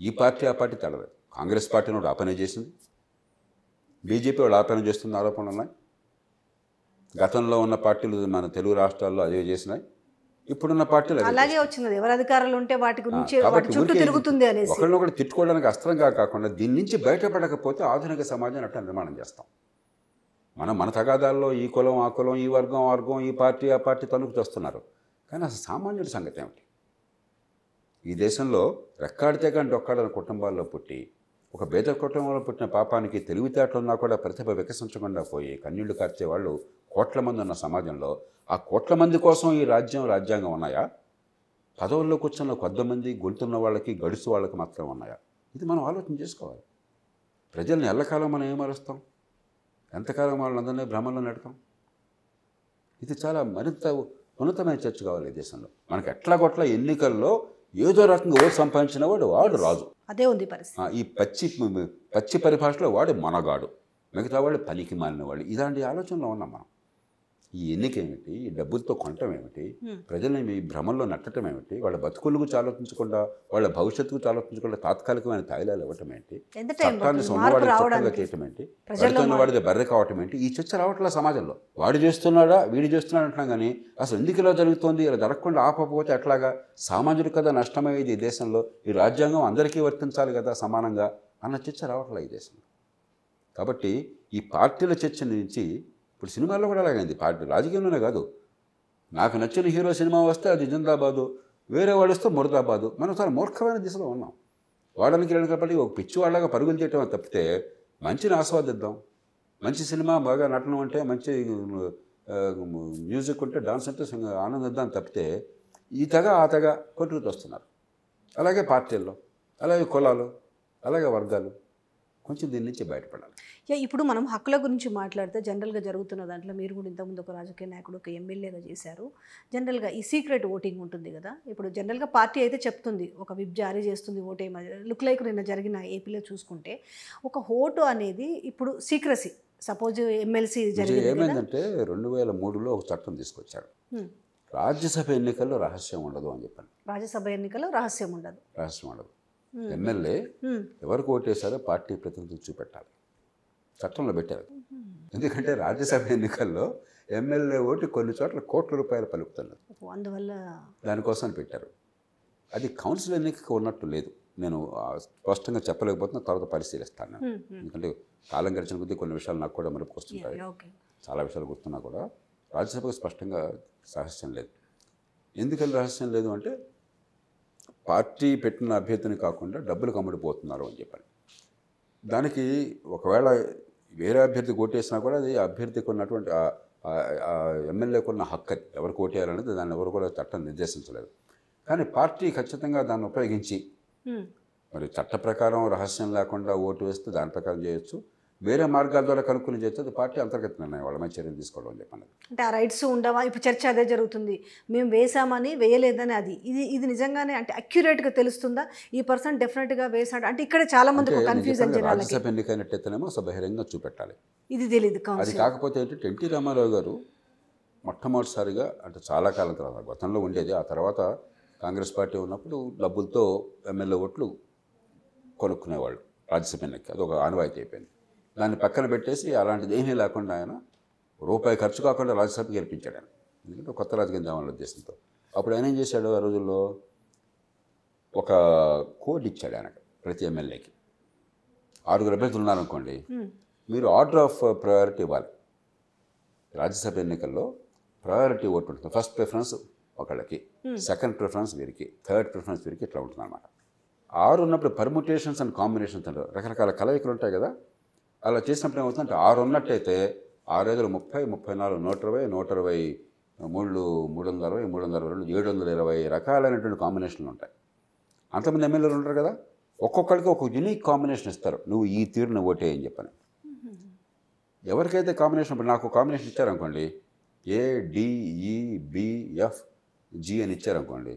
Speaker 2: ఈ పార్టీ ఆ పార్టీ తెలవదు కాంగ్రెస్ పార్టీని వాడు ఆపన చేసింది బీజేపీ వాడు ఆపన చేస్తున్న ఆరోపణలు ఉన్నాయి గతంలో ఉన్న పార్టీలు మన తెలుగు రాష్ట్రాల్లో అదే చేసినాయి ఇప్పుడున్న పార్టీలు అలాగే
Speaker 1: వచ్చింది ఎవరు అధికారులు ఉంటే వాటి గురించి చుట్టూ తిరుగుతుంది అనేసి
Speaker 2: ఒకటి తిట్టుకోవడానికి అస్త్రంగా కాకుండా దీని నుంచి బయటపడకపోతే ఆధునిక సమాజాన్ని అట్లా నిర్మాణం చేస్తాం మనం మన తగాదాల్లో ఈ కులం ఆ కులం ఈ వర్గం ఆ వర్గం ఈ పార్టీ ఆ పార్టీ తణుకు చేస్తున్నారు కానీ అసలు సామాన్యుడి సంగతి ఏమిటి ఈ దేశంలో రెక్కాడితే కానీ డొక్కాడని కుటుంబాల్లో పుట్టి ఒక బేద కుటుంబంలో పుట్టిన పాపానికి తెలివితేటలున్నా కూడా ప్రతిభ వికసించకుండా పోయి కన్నీళ్లు కార్చే వాళ్ళు కోట్ల మంది ఉన్న సమాజంలో ఆ కోట్ల మంది కోసం ఈ రాజ్యం రాజ్యాంగం ఉన్నాయా పదవుల్లో కూర్చున్న కొద్దిమంది గొంతున్న వాళ్ళకి గడుసు వాళ్ళకి మాత్రం ఉన్నాయా ఇది మనం ఆలోచన చేసుకోవాలి ప్రజల్ని ఎల్లకాలం మనం ఏమరుస్తాం ఎంతకాలం వాళ్ళందరినీ భ్రమంలో నడతాం ఇది చాలా మరింత ఉన్నతమైన చర్చ కావాలి ఈ దేశంలో మనకి ఎట్లా కొట్ల ఎన్నికల్లో ఏదో రకంగా ఓటు సంపాదించిన వాడు వాడు రాజు
Speaker 1: అదే ఉంది పరిస్థితి
Speaker 2: ఈ పచ్చి పచ్చి పరిభాషలో వాడు మనగాడు మిగతా వాళ్ళు పనికి మాలిన వాళ్ళు ఇలాంటి ఆలోచనలో ఉన్నాం మనం ఈ ఎన్నికేమిటి ఈ డబ్బులతో కొనటం ఏమిటి ప్రజల్ని ఈ భ్రమంలో నట్టడం ఏమిటి వాళ్ళ బతుకులకు గురించి ఆలోచించకుండా వాళ్ళ భవిష్యత్తు గురించి ఆలోచించకుండా తాత్కాలికమైన తాయిలాలు ఇవ్వటం ఏంటి చట్టాన్ని సొంతవాడి చేయటం ఏంటి ప్రజలతో వాడిది బర్రె కావటం ఏంటి ఈ చర్చ రావట్లే సమాజంలో వాడు చేస్తున్నాడా వీడు చేస్తున్నాడు అంటున్నాం కానీ అసలు ఎందుకు ఇలా జరుగుతోంది ఇలా జరగకుండా ఆపకపోతే అట్లాగా సామాజిక కదా నష్టమయ్యేది ఈ దేశంలో ఈ రాజ్యాంగం అందరికీ వర్తించాలి కదా సమానంగా అన్న చర్చ రావట్లే ఈ దేశంలో కాబట్టి ఈ పార్టీల చర్చ నుంచి ఇప్పుడు సినిమాల్లో కూడా అలాగైంది పార్టీ రాజకీయంలోనే కాదు నాకు నచ్చిన హీరో సినిమా వస్తే అది జిందాబాదు వేరే వాడు వస్తే మురదాబాదు మనం చాలా మూర్ఖమైన దిశలో ఉన్నాం వాడడానికి కిరణ్ కాబట్టి ఒక పిచ్చి వాళ్ళగా పరుగులు తీయటం తప్పితే మంచిని ఆస్వాదిద్దాం మంచి సినిమా బాగా నటనం అంటే మంచి మ్యూజిక్ ఉంటే డాన్స్ అంటే ఆనందిద్దాం తప్పితే ఈ తెగ ఆ తెగ కొట్టుకుతూ వస్తున్నారు అలాగే పార్టీల్లో అలాగే కులాలు అలాగే వర్గాలు కొంచెం దీని నుంచి బయటపడాలి
Speaker 1: యా ఇప్పుడు మనం హక్కుల గురించి మాట్లాడితే జనరల్గా జరుగుతున్న దాంట్లో మీరు కూడా ఇంతకుముందు ఒక రాజకీయ నాయకుడు ఒక ఎమ్మెల్యేగా చేశారు జనరల్గా ఈ సీక్రెట్ ఓటింగ్ ఉంటుంది కదా ఇప్పుడు జనరల్గా పార్టీ అయితే చెప్తుంది ఒక విప్ జారీ చేస్తుంది ఓటేమని లుక్ లైక్ నిన్న జరిగిన ఏపీలో చూసుకుంటే ఒక ఓటు అనేది ఇప్పుడు సీక్రసీ సపోజ్ ఎమ్మెల్సీ జరిగింది ఏమైందంటే
Speaker 2: రెండు వేల మూడులో ఒక చట్టం తీసుకొచ్చారు రాజ్యసభ ఎన్నికల్లో రహస్యం ఉండదు అని చెప్పాను
Speaker 1: రాజ్యసభ ఎన్నికల్లో రహస్యం ఉండదు రహస్యం ఉండదు ఎమ్మెల్యే
Speaker 2: ఎవరికి ఓటేసారో పార్టీ ప్రతినిధులు చూపెట్టాలి చట్టంలో పెట్టారు ఎందుకంటే రాజ్యసభ ఎన్నికల్లో ఎమ్మెల్యే ఓటు కొన్ని చోట్ల కోట్ల రూపాయలు పలుకుతున్నారు అందువల్ల దానికోసం పెట్టారు అది కౌన్సిల్ ఎన్నికకి ఉన్నట్టు లేదు నేను స్పష్టంగా చెప్పలేకపోతున్నా తర్వాత పరిశీలిస్తాను ఎందుకంటే కాలం గడిచిన కొద్దీ కొన్ని విషయాలు నాకు కూడా మనకు వస్తుంటాయి చాలా విషయాలు గుర్తున్నా కూడా రాజ్యసభకు స్పష్టంగా రహస్యం లేదు ఎందుకని రహస్యం లేదు అంటే పార్టీ పెట్టిన అభ్యర్థిని కాకుండా డబ్బులు కమ్ముడిపోతున్నారు అని చెప్పాను దానికి ఒకవేళ వేరే అభ్యర్థి కొట్టేసినా కూడా అది అభ్యర్థికి ఉన్నటువంటి ఎమ్మెల్యేకు ఉన్న హక్కు అది ఎవరు కొట్టేయాలనేది దాన్ని ఎవరు కూడా చట్టం నిర్దేశించలేదు కానీ పార్టీ ఖచ్చితంగా దాన్ని ఉపయోగించి మరి చట్ట ప్రకారం రహస్యం లేకుండా ఓటు వేస్తే దాని ప్రకారం చేయొచ్చు వేరే మార్గాల ద్వారా కనుక్కుని చేస్తే పార్టీ అంతర్గత నిర్ణయం వాళ్ళ మంచి చర్యలు తీసుకోవడం అని
Speaker 1: అంటే ఆ రైట్స్ ఉండవా ఇప్పుడు చర్చ అదే జరుగుతుంది మేము వేసామని వేయలేదని అది ఇది ఇది నిజంగానే అంటే అక్యురేట్గా తెలుస్తుందా ఈ పర్సన్ డెఫినెట్గా వేసాడు అంటే ఇక్కడ చాలా మంది కన్ఫ్యూజన్ రాజ్యసభ
Speaker 2: ఎన్నికైనట్టయితేనేమో అసలు బహిరంగంగా చూపెట్టాలి
Speaker 1: ఇది తెలియదు అది
Speaker 2: కాకపోతే ఏంటంటే ఎన్టీ రామారావు గారు మొట్టమొదటిసారిగా అంటే చాలా కాలం తర్వాత గతంలో ఉండేది ఆ తర్వాత కాంగ్రెస్ పార్టీ ఉన్నప్పుడు డబ్బులతో ఎమ్మెల్యే ఓట్లు కొనుక్కునేవాళ్ళు రాజ్యసభ ఎన్నిక అది ఒక ఆనవాయితీ అయిపోయింది దాన్ని పక్కన పెట్టేసి అలాంటిది ఏమీ లేకుండా ఆయన రూపాయి ఖర్చు కాకుండా రాజ్యసభకి గెలిపించాడు ఆయన ఎందుకంటే కొత్త రాజకీయం దావాల ఉద్దేశంతో అప్పుడు ఆయన ఏం చేశాడు ఆ రోజుల్లో ఒక కోడ్ ఇచ్చాడు ఆయనకు ప్రతి ఎమ్మెల్యేకి ఆరుగురు అభ్యర్థులు ఉన్నారనుకోండి మీరు ఆర్డర్ ఆఫ్ ప్రయారిటీ ఇవ్వాలి రాజ్యసభ ఎన్నికల్లో ప్రయారిటీ ఓటు ఉంటుంది ఫస్ట్ ప్రిఫరెన్స్ ఒకళ్ళకి సెకండ్ ప్రిఫరెన్స్ వీరికి థర్డ్ ప్రిఫరెన్స్ వీరికి ఇట్లా ఉంటుంది అనమాట ఆరు ఉన్నప్పుడు పర్ముటేషన్స్ అండ్ కాంబినేషన్స్ అంటారు రకరకాల కలయికలు ఉంటాయి కదా అలా చేసినప్పుడు ఏమవుతుందంటే ఆరు ఉన్నట్టయితే ఆరు ఐదులు ముప్పై ముప్పై నాలుగు నూట ఇరవై నూట ఇరవై మూడు మూడు వందల అరవై మూడు వందల రెండు ఏడు వందల ఇరవై రకాలైనటువంటి కాంబినేషన్లు ఉంటాయి అంతమంది ఎమ్మెల్యేలు ఉంటారు కదా ఒక్కొక్కరికి ఒక యునిక్ కాంబినేషన్ ఇస్తారు నువ్వు ఈ ఓటే అని చెప్పని ఎవరికైతే కాంబినేషన్ నాకు కాంబినేషన్ ఇచ్చారనుకోండి ఏ డిఈ బిఎఫ్ జి అని ఇచ్చారనుకోండి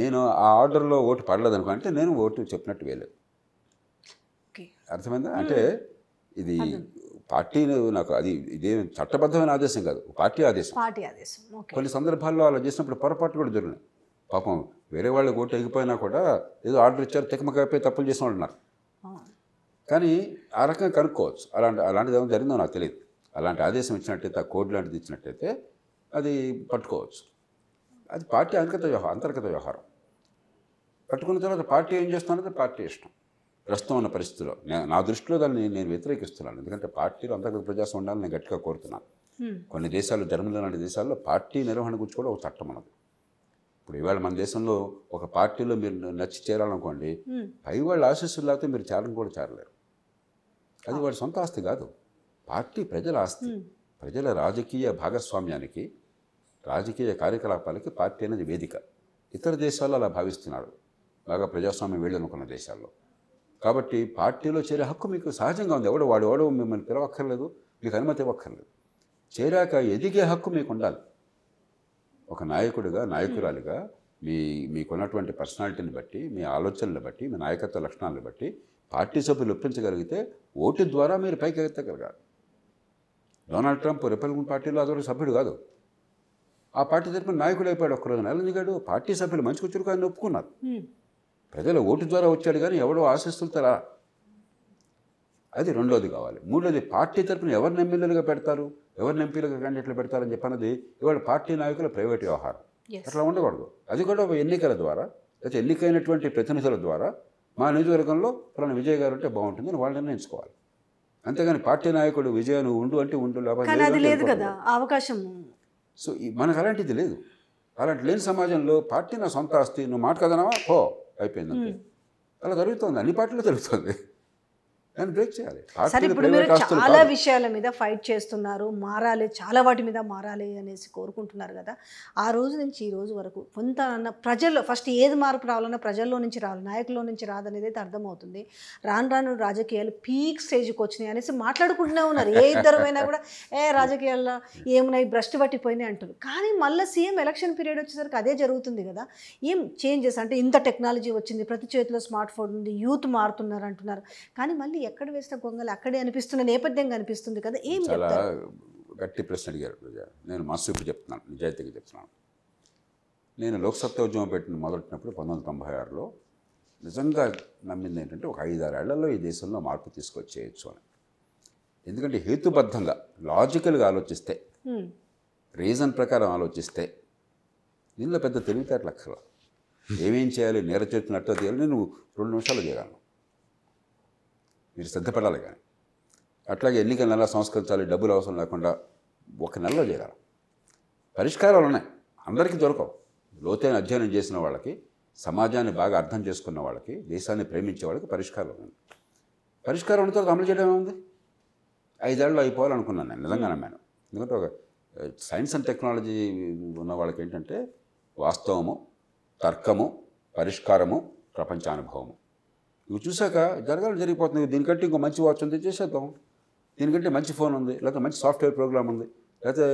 Speaker 2: నేను ఆ ఆర్డర్లో ఓటు పడలేదు అంటే నేను ఓటు చెప్పినట్టు వేయలేదు అర్థమైందా అంటే ఇది పార్టీ నాకు అది ఇదే చట్టబద్ధమైన ఆదేశం కాదు పార్టీ ఆదేశం పార్టీ ఆదేశం కొన్ని సందర్భాల్లో అలా చేసినప్పుడు పొరపాటు కూడా జరిగినాయి పాపం వేరే వాళ్ళు ఓటు ఎగిపోయినా కూడా ఏదో ఆర్డర్ ఇచ్చారు తెకమకైపోయి తప్పులు చేసిన వాళ్ళు ఉన్నారు కానీ ఆ రకంగా కనుక్కోవచ్చు అలాంటి అలాంటిది ఏమైనా జరిగిందో నాకు తెలియదు అలాంటి ఆదేశం ఇచ్చినట్టయితే ఆ కోడ్ లాంటిది ఇచ్చినట్టయితే అది పట్టుకోవచ్చు అది పార్టీ అంతర్గత వ్యవహారం అంతర్గత వ్యవహారం పట్టుకున్న తర్వాత పార్టీ ఏం చేస్తున్నది పార్టీ ఇష్టం ప్రస్తుతం ఉన్న పరిస్థితిలో నా దృష్టిలో దాన్ని నేను వ్యతిరేకిస్తున్నాను ఎందుకంటే పార్టీలో అంతర్గత ప్రజాస్వామ్యం ఉండాలని నేను గట్టిగా కోరుతున్నాను కొన్ని దేశాలు జర్మనీ లాంటి దేశాల్లో పార్టీ నిర్వహణ గురించి కూడా ఒక చట్టం ఉన్నది ఇప్పుడు ఇవాళ మన దేశంలో ఒక పార్టీలో మీరు నచ్చి చేరాలనుకోండి పై వాళ్ళ ఆశీస్సులు లేకపోతే మీరు చేరడం కూడా చేరలేరు అది వాడి సొంత ఆస్తి కాదు పార్టీ ప్రజల ఆస్తి ప్రజల రాజకీయ భాగస్వామ్యానికి రాజకీయ కార్యకలాపాలకి పార్టీ అనేది వేదిక ఇతర దేశాల్లో అలా భావిస్తున్నారు బాగా ప్రజాస్వామ్యం వెళ్ళనుకున్న దేశాల్లో కాబట్టి పార్టీలో చేరే హక్కు మీకు సహజంగా ఉంది ఎవడు వాడు ఎవడు మిమ్మల్ని పిలవక్కర్లేదు మీకు అనుమతి ఇవ్వక్కర్లేదు చేరాక ఎదిగే హక్కు మీకు ఉండాలి ఒక నాయకుడిగా నాయకురాలిగా మీ మీకున్నటువంటి పర్సనాలిటీని బట్టి మీ ఆలోచనలు బట్టి మీ నాయకత్వ లక్షణాలను బట్టి పార్టీ సభ్యులు ఒప్పించగలిగితే ఓటు ద్వారా మీరు పైకి ఎత్తగలగాలి డొనాల్డ్ ట్రంప్ రిపబ్లికన్ పార్టీలో అదొక సభ్యుడు కాదు ఆ పార్టీ తరపున నాయకుడు అయిపోయాడు ఒక్కరోజు నెల దిగాడు పార్టీ సభ్యులు మంచి కూర్చురు కానీ ఒప్పుకున్నారు ప్రజల ఓటు ద్వారా వచ్చాడు కానీ ఎవడో ఆశిస్తుంటారా అది రెండోది కావాలి మూడోది పార్టీ తరఫున ఎవరిని ఎమ్మెల్యేలుగా పెడతారు ఎవరిని ఎంపీలుగా క్యాండిడేట్లు పెడతారని చెప్పన్నది ఇవాళ పార్టీ నాయకుల ప్రైవేట్ వ్యవహారం అట్లా ఉండకూడదు అది కూడా ఒక ఎన్నికల ద్వారా లేకపోతే ఎన్నికైనటువంటి ప్రతినిధుల ద్వారా మా నియోజకవర్గంలో ఫలానా విజయ్ గారు ఉంటే బాగుంటుందని వాళ్ళు నిర్ణయించుకోవాలి అంతేగాని పార్టీ నాయకుడు విజయ్ నువ్వు ఉండు అంటే ఉండు లేదు కదా అవకాశం సో మనకు అలాంటిది లేదు అలాంటి లేని సమాజంలో పార్టీ నా సొంత ఆస్తి నువ్వు మాట కదనావా పో అయిపోయింది అంతే అలా జరుగుతుంది అన్ని పార్టీలు జరుగుతుంది అండ్ బ్రేక్ చేయాలి సరే ఇప్పుడు మీరు చాలా
Speaker 1: విషయాల మీద ఫైట్ చేస్తున్నారు మారాలి చాలా వాటి మీద మారాలి అనేసి కోరుకుంటున్నారు కదా ఆ రోజు నుంచి ఈ రోజు వరకు కొంత ప్రజల్లో ఫస్ట్ ఏది మార్పు రావాలన్నా ప్రజల్లో నుంచి రావాలి నాయకుల్లో నుంచి రాదనేది అయితే అర్థమవుతుంది రాను రాను రాజకీయాలు పీక్ స్టేజ్కి వచ్చినాయి అనేసి మాట్లాడుకుంటూనే ఉన్నారు ఏ ఇద్దరు అయినా కూడా ఏ రాజకీయాల్లో ఏమున్నాయి భ్రష్టు పట్టిపోయినాయి అంటారు కానీ మళ్ళీ సీఎం ఎలక్షన్ పీరియడ్ వచ్చేసరికి అదే జరుగుతుంది కదా ఏం చేంజెస్ అంటే ఇంత టెక్నాలజీ వచ్చింది ప్రతి చేతిలో స్మార్ట్ ఫోన్ ఉంది యూత్ మారుతున్నారు అంటున్నారు కానీ మళ్ళీ ఎక్కడ వేసిన గొంగలు అక్కడే అనిపిస్తున్న నేపథ్యం కనిపిస్తుంది కదా ఏం చాలా
Speaker 2: గట్టి ప్రశ్న అడిగారు నేను మనసుకు చెప్తున్నాను నిజాయితీగా చెప్తున్నాను నేను లోక్సత్తా ఉద్యమం పెట్టిన మొదలెట్టినప్పుడు పంతొమ్మిది వందల తొంభై ఆరులో నిజంగా నమ్మింది ఏంటంటే ఒక ఏళ్లలో ఈ దేశంలో మార్పు తీసుకొచ్చేయచ్చు అని ఎందుకంటే హేతుబద్ధంగా లాజికల్గా ఆలోచిస్తే రీజన్ ప్రకారం ఆలోచిస్తే ఇందులో పెద్ద తెలివితేటలు అక్కర్లా ఏమేం చేయాలి నేర చేతున్నట్టు చేయాలి నేను రెండు నిమిషాలు చేయగలను మీరు సిద్ధపడాలి కానీ అట్లాగే ఎన్నికల నెల సంస్కరించాలి డబ్బులు అవసరం లేకుండా ఒక నెలలో చేయాలి పరిష్కారాలు ఉన్నాయి అందరికీ దొరకవు లోతైన అధ్యయనం చేసిన వాళ్ళకి సమాజాన్ని బాగా అర్థం చేసుకున్న వాళ్ళకి దేశాన్ని ప్రేమించే వాళ్ళకి పరిష్కారం ఉంది పరిష్కారం ఉన్న తర్వాత అమలు చేయడం ఏముంది ఐదేళ్ళు అయిపోవాలనుకున్నాను నేను నిజంగా నమ్మాను ఎందుకంటే ఒక సైన్స్ అండ్ టెక్నాలజీ ఉన్న వాళ్ళకి ఏంటంటే వాస్తవము తర్కము పరిష్కారము ప్రపంచానుభవము ఇవి చూశాక జరగాలి జరిగిపోతుంది దీనికంటే ఇంకో మంచి వాచ్ ఉంది చేసేద్దాం దీనికంటే మంచి ఫోన్ ఉంది లేకపోతే మంచి సాఫ్ట్వేర్ ప్రోగ్రామ్ ఉంది లేకపోతే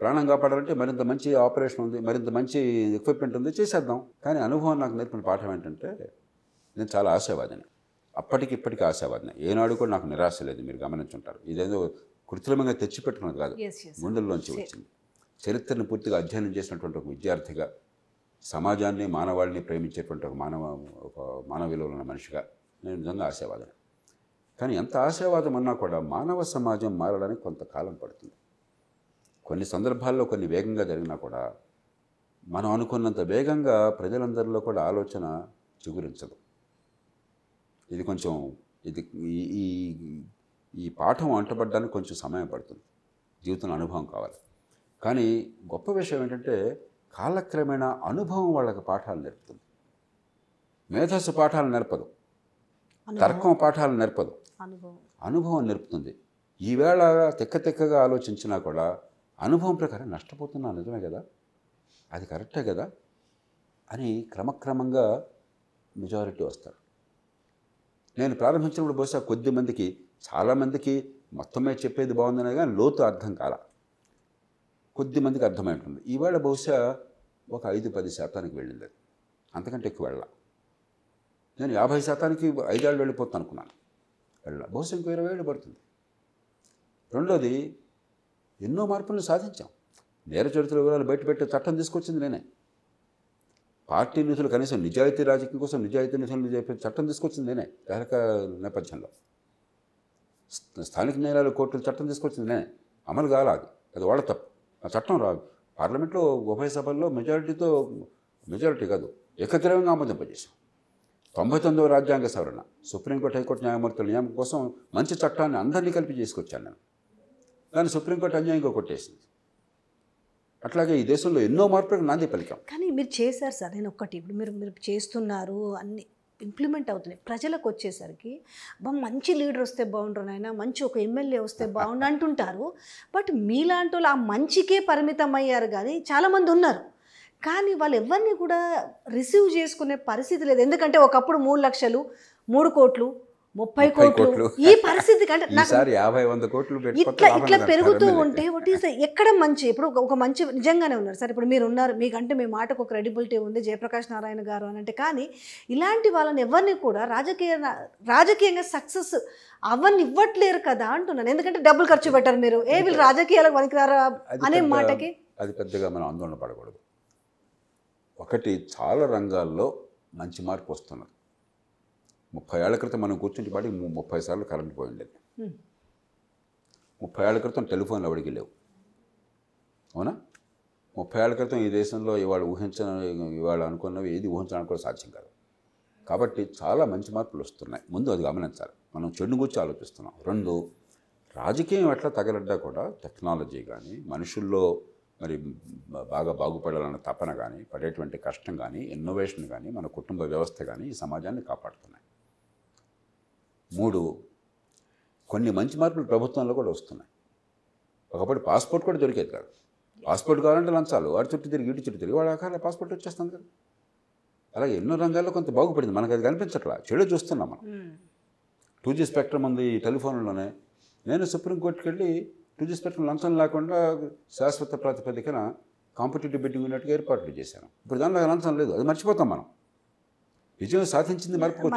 Speaker 2: ప్రాణం కాపాడాలంటే మరింత మంచి ఆపరేషన్ ఉంది మరింత మంచి ఎక్విప్మెంట్ ఉంది చేసేద్దాం కానీ అనుభవం నాకు నేర్పిన పాఠం ఏంటంటే నేను చాలా ఆశావాదిని అప్పటికి ఇప్పటికి ఆశావాదిని ఏనాడు కూడా నాకు నిరాశ లేదు మీరు గమనించుంటారు ఇదేదో కృత్రిమంగా తెచ్చిపెట్టుకున్నది కాదు గుండెల్లోంచి వచ్చింది చరిత్రను పూర్తిగా అధ్యయనం చేసినటువంటి ఒక విద్యార్థిగా సమాజాన్ని మానవాళిని ప్రేమించేటువంటి ఒక మానవ ఒక మానవ విలువలున్న మనిషిగా నేను నిజంగా ఆశావాదం కానీ ఎంత ఆశావాదం అన్నా కూడా మానవ సమాజం మారడానికి కొంతకాలం పడుతుంది కొన్ని సందర్భాల్లో కొన్ని వేగంగా జరిగినా కూడా మనం అనుకున్నంత వేగంగా ప్రజలందరిలో కూడా ఆలోచన చిగురించదు ఇది కొంచెం ఇది ఈ ఈ పాఠం అంటబడ్డానికి కొంచెం సమయం పడుతుంది జీవితంలో అనుభవం కావాలి కానీ గొప్ప విషయం ఏంటంటే కాలక్రమేణా అనుభవం వాళ్ళకి పాఠాలు నేర్పుతుంది మేధస్సు పాఠాలు నేర్పదు తర్కం పాఠాలు నేర్పదు అనుభవం నేర్పుతుంది ఈవేళ తెక్క తెక్కగా ఆలోచించినా కూడా అనుభవం ప్రకారం నష్టపోతున్నా నిజమే కదా అది కరెక్టే కదా అని క్రమక్రమంగా మెజారిటీ వస్తారు నేను ప్రారంభించినప్పుడు బహుశా కొద్ది మందికి చాలామందికి మొత్తమే చెప్పేది బాగుందనే కానీ లోతు అర్థం కాల కొద్ది మందికి అర్థమై ఉంటుంది ఈవేళ బహుశా ఒక ఐదు పది శాతానికి వెళ్ళింది అది అంతకంటే ఎక్కువ వెళ్ళా నేను యాభై శాతానికి ఐదేళ్ళు వెళ్ళిపోతాను అనుకున్నాను వెళ్ళా బహుశా ఇంకో ఇరవై ఏళ్ళు పడుతుంది రెండోది ఎన్నో మార్పులను సాధించాం నేర చరిత్ర వివరాలు బయటపెట్టే చట్టం తీసుకొచ్చింది నేనే పార్టీ నిధులు కనీసం నిజాయితీ రాజకీయం కోసం నిజాయితీ నిధులు చెప్పే చట్టం తీసుకొచ్చింది నేనే తెలక నేపథ్యంలో స్థానిక న్యాయాలయ కోర్టులు చట్టం తీసుకొచ్చింది నేనే అమలు అది అది వాళ్ళ తప్పు ఆ చట్టం రాదు పార్లమెంట్లో ఉభయ సభల్లో మెజారిటీతో మెజారిటీ కాదు ఏకగ్రీవంగా ఆమోదింపజేశాం తొంభై తొమ్మిదవ రాజ్యాంగ సవరణ సుప్రీంకోర్టు హైకోర్టు న్యాయమూర్తుల నియామకం కోసం మంచి చట్టాన్ని అందరినీ కలిపి చేసుకొచ్చాను నేను కానీ సుప్రీంకోర్టు అన్యాయంగా కొట్టేసింది అట్లాగే ఈ దేశంలో ఎన్నో మార్పులకు నాంది పలికాం
Speaker 1: కానీ మీరు చేశారు సార్ నేను ఒక్కటి ఇప్పుడు మీరు మీరు చేస్తున్నారు అన్ని ఇంప్లిమెంట్ అవుతున్నాయి ప్రజలకు వచ్చేసరికి మంచి లీడర్ వస్తే బాగుండరు నాయన మంచి ఒక ఎమ్మెల్యే వస్తే బాగుండు అంటుంటారు బట్ మీలాంటి ఆ మంచికే పరిమితం అయ్యారు కానీ చాలామంది ఉన్నారు కానీ వాళ్ళు ఎవరిని కూడా రిసీవ్ చేసుకునే పరిస్థితి లేదు ఎందుకంటే ఒకప్పుడు మూడు లక్షలు మూడు కోట్లు ముప్పై కోట్లు ఈ పరిస్థితికి అంటే
Speaker 2: యాభై వంద కోట్లు ఇట్లా ఇట్లా పెరుగుతూ ఉంటే
Speaker 1: వాట్ ఈస్ ఎక్కడ మంచి ఇప్పుడు ఒక మంచి నిజంగానే ఉన్నారు సార్ ఇప్పుడు మీరు ఉన్నారు మీకంటే మీ మాటకు క్రెడిబిలిటీ ఉంది జయప్రకాష్ నారాయణ గారు అని అంటే కానీ ఇలాంటి వాళ్ళని ఎవరిని కూడా రాజకీయ రాజకీయంగా సక్సెస్ అవన్నీ ఇవ్వట్లేరు కదా అంటున్నాను ఎందుకంటే డబ్బులు ఖర్చు పెట్టారు మీరు ఏ వీళ్ళు రాజకీయాలకు పనికిరారా అనే మాటకి
Speaker 2: అది పెద్దగా మనం ఆందోళన పడకూడదు ఒకటి చాలా రంగాల్లో మంచి మార్పు వస్తున్నారు ముప్పై ఏళ్ల క్రితం మనం కూర్చుంటే పాటి ముప్పై సార్లు కరెంట్ పోయి ముప్పై ఏళ్ల క్రితం టెలిఫోన్లు ఎవడికి లేవు అవునా ముప్పై ఏళ్ల క్రితం ఈ దేశంలో ఇవాళ ఊహించిన ఇవాళ అనుకున్నవి ఏది ఊహించడానికి కూడా సాధ్యం కాదు కాబట్టి చాలా మంచి మార్పులు వస్తున్నాయి ముందు అది గమనించాలి మనం చెడును గురించి ఆలోచిస్తున్నాం రెండు రాజకీయం ఎట్లా తగలడ్డా కూడా టెక్నాలజీ కానీ మనుషుల్లో మరి బాగా బాగుపడాలన్న తపన కానీ పడేటువంటి కష్టం కానీ ఇన్నోవేషన్ కానీ మన కుటుంబ వ్యవస్థ కానీ ఈ సమాజాన్ని కాపాడుతున్నాయి మూడు కొన్ని మంచి మార్పులు ప్రభుత్వంలో కూడా వస్తున్నాయి ఒకప్పుడు పాస్పోర్ట్ కూడా దొరికేది కాదు పాస్పోర్ట్ కావాలంటే లంచాలు వాడి చుట్టూ తిరిగి ఇటు చుట్టూ తిరిగి వాడు ఆకాల పాస్పోర్ట్ వచ్చేస్తుంది కదా అలాగే ఎన్నో రంగాల్లో కొంత బాగుపడింది మనకు అది కనిపించట్లా చెడు చూస్తున్నాం మనం టూ జీ స్పెక్ట్రమ్ ఉంది టెలిఫోన్లోనే నేను సుప్రీంకోర్టుకి వెళ్ళి టూ జీ స్పెక్ట్రమ్ లంచం లేకుండా శాశ్వత ప్రాతిపదికన కాంపిటేటివ్ బిడ్డింగ్ ఉన్నట్టుగా ఏర్పాట్లు చేశాను ఇప్పుడు దానిలో లంచం లేదు అది మర్చిపోతాం మనం విజయం సాధించింది మరపుకు